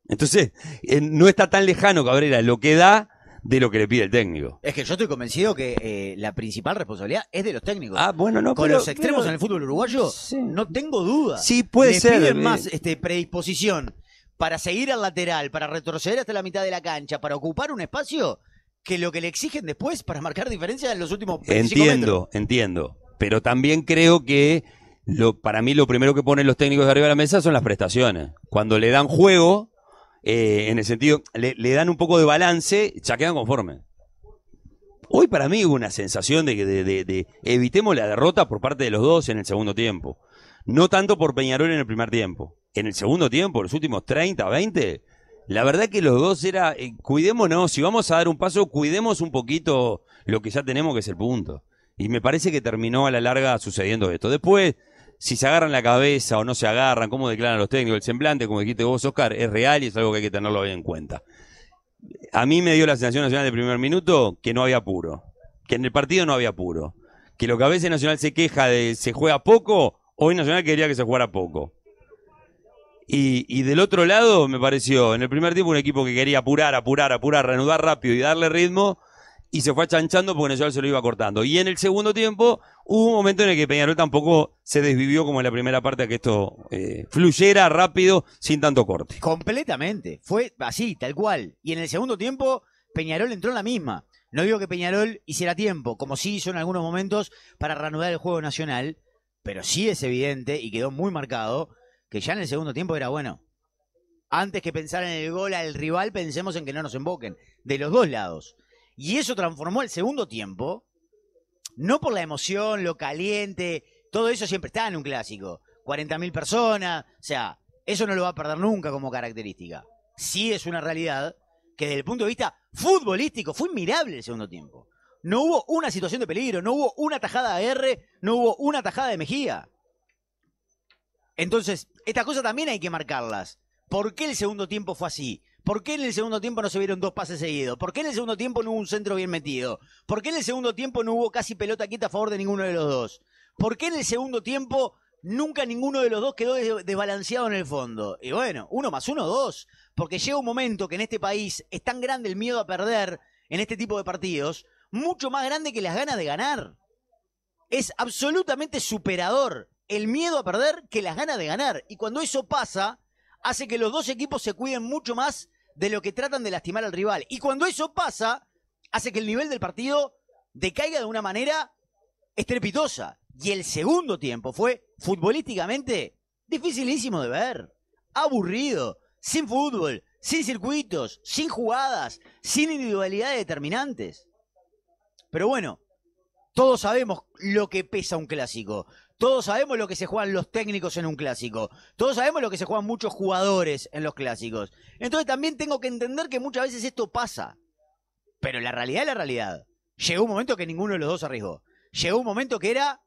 Entonces, eh, no está tan lejano Cabrera lo que da de lo que le pide el técnico. Es que yo estoy convencido que eh, la principal responsabilidad es de los técnicos. Ah, bueno, no. Con los extremos en el fútbol uruguayo, no tengo duda. Sí, puede le ser. Piden más este, predisposición para seguir al lateral, para retroceder hasta la mitad de la cancha, para ocupar un espacio que lo que le exigen después para marcar diferencias en los últimos Entiendo, entiendo. Pero también creo que para mí lo primero que ponen los técnicos de arriba de la mesa son las prestaciones. Cuando le dan juego, eh, en el sentido, le, dan un poco de balance, ya quedan conformes. Hoy para mí hubo una sensación de que de, evitemos la derrota por parte de los dos en el segundo tiempo. No tanto por Peñarol en el primer tiempo en el segundo tiempo, los últimos 30, 20, la verdad que los dos era, eh, cuidémonos, si vamos a dar un paso, cuidemos un poquito lo que ya tenemos, que es el punto. Y me parece que terminó a la larga sucediendo esto. Después, si se agarran la cabeza o no se agarran, cómo declaran los técnicos, el semblante, como dijiste vos, Oscar, es real y es algo que hay que tenerlo bien en cuenta. A mí me dio la sensación nacional del primer minuto que no había apuro, que en el partido no había apuro, que lo que a veces Nacional se queja de se juega poco, hoy Nacional quería que se jugara poco. Y, del otro lado, me pareció, en el primer tiempo un equipo que quería apurar, apurar, apurar, reanudar rápido y darle ritmo, y se fue achanchando porque Nacional se lo iba cortando. Y en el segundo tiempo hubo un momento en el que Peñarol tampoco se desvivió como en la primera parte que esto eh, fluyera rápido sin tanto corte. Completamente, fue así, tal cual. Y en el segundo tiempo Peñarol entró en la misma. No digo que Peñarol hiciera tiempo, como sí hizo en algunos momentos para reanudar el juego nacional, pero sí es evidente y quedó muy marcado que ya en el segundo tiempo era bueno. Antes que pensar en el gol al rival, pensemos en que no nos emboquen, de los dos lados. Y eso transformó el segundo tiempo, no por la emoción, lo caliente, todo eso siempre está en un clásico. 40.000 personas, o sea, eso no lo va a perder nunca como característica. Sí es una realidad que desde el punto de vista futbolístico fue inmirable el segundo tiempo. No hubo una situación de peligro, no hubo una tajada de R, no hubo una tajada de Mejía. Entonces, estas cosas también hay que marcarlas. ¿Por qué el segundo tiempo fue así? ¿Por qué en el segundo tiempo no se vieron dos pases seguidos? ¿Por qué en el segundo tiempo no hubo un centro bien metido? ¿Por qué en el segundo tiempo no hubo casi pelota quieta a favor de ninguno de los dos? ¿Por qué en el segundo tiempo nunca ninguno de los dos quedó desbalanceado en el fondo? Y bueno, uno más uno, dos. Porque llega un momento que en este país es tan grande el miedo a perder en este tipo de partidos, mucho más grande que las ganas de ganar. Es absolutamente superador el miedo a perder que las ganas de ganar. Y cuando eso pasa, hace que los dos equipos se cuiden mucho más de lo que tratan de lastimar al rival. Y cuando eso pasa, hace que el nivel del partido decaiga de una manera estrepitosa. Y el segundo tiempo fue futbolísticamente dificilísimo de ver, aburrido, sin fútbol, sin circuitos, sin jugadas, sin individualidades determinantes. Pero bueno, todos sabemos lo que pesa un clásico. Todos sabemos lo que se juegan los técnicos en un clásico. Todos sabemos lo que se juegan muchos jugadores en los clásicos. Entonces también tengo que entender que muchas veces esto pasa. Pero la realidad es la realidad. Llegó un momento que ninguno de los dos arriesgó. Llegó un momento que era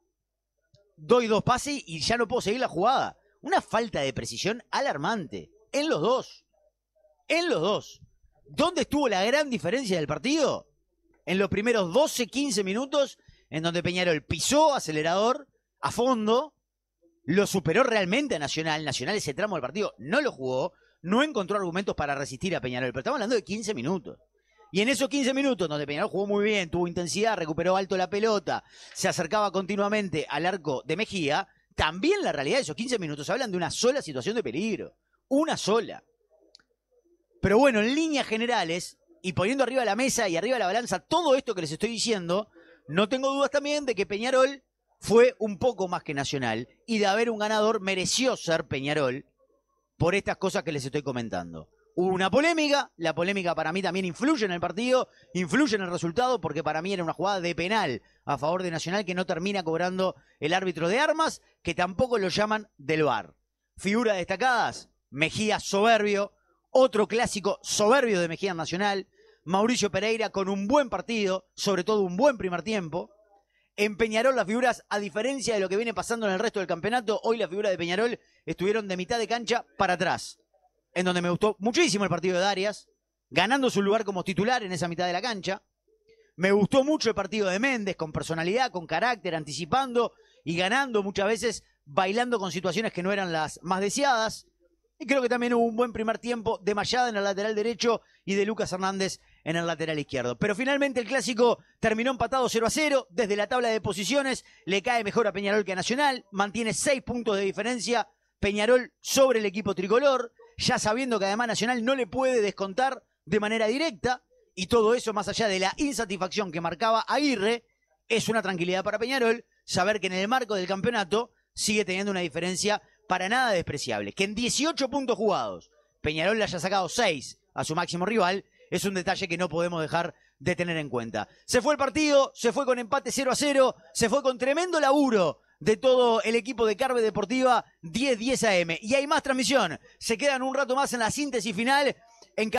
doy dos pases y ya no puedo seguir la jugada. Una falta de precisión alarmante. En los dos. En los dos. ¿Dónde estuvo la gran diferencia del partido? En los primeros 12, 15 minutos, en donde Peñarol pisó acelerador, a fondo, lo superó realmente a Nacional. Nacional ese tramo del partido no lo jugó, no encontró argumentos para resistir a Peñarol, pero estamos hablando de 15 minutos. Y en esos 15 minutos, donde Peñarol jugó muy bien, tuvo intensidad, recuperó alto la pelota, se acercaba continuamente al arco de Mejía, también la realidad de esos 15 minutos hablan de una sola situación de peligro. Una sola. Pero bueno, en líneas generales, y poniendo arriba la mesa y arriba la balanza todo esto que les estoy diciendo, no tengo dudas también de que Peñarol fue un poco más que Nacional y de haber un ganador mereció ser Peñarol por estas cosas que les estoy comentando. Hubo una polémica, la polémica para mí también influye en el partido, influye en el resultado porque para mí era una jugada de penal a favor de Nacional que no termina cobrando el árbitro de armas, que tampoco lo llaman del VAR. Figuras destacadas, Mejía soberbio, otro clásico soberbio de Mejía Nacional, Mauricio Pereira con un buen partido, sobre todo un buen primer tiempo, en Peñarol las figuras, a diferencia de lo que viene pasando en el resto del campeonato, hoy las figuras de Peñarol estuvieron de mitad de cancha para atrás, en donde me gustó muchísimo el partido de Darias, ganando su lugar como titular en esa mitad de la cancha. Me gustó mucho el partido de Méndez, con personalidad, con carácter, anticipando y ganando muchas veces, bailando con situaciones que no eran las más deseadas. Y creo que también hubo un buen primer tiempo de Mayada en el lateral derecho y de Lucas Hernández en el lateral izquierdo. Pero finalmente el clásico terminó empatado 0 a 0. Desde la tabla de posiciones le cae mejor a Peñarol que a Nacional. Mantiene 6 puntos de diferencia Peñarol sobre el equipo tricolor. Ya sabiendo que además Nacional no le puede descontar de manera directa. Y todo eso, más allá de la insatisfacción que marcaba Aguirre, es una tranquilidad para Peñarol saber que en el marco del campeonato sigue teniendo una diferencia para nada despreciable. Que en 18 puntos jugados, Peñarol le haya sacado 6 a su máximo rival, es un detalle que no podemos dejar de tener en cuenta. Se fue el partido, se fue con empate 0 a 0, se fue con tremendo laburo de todo el equipo de Carve Deportiva 10-10 AM. Y hay más transmisión. Se quedan un rato más en la síntesis final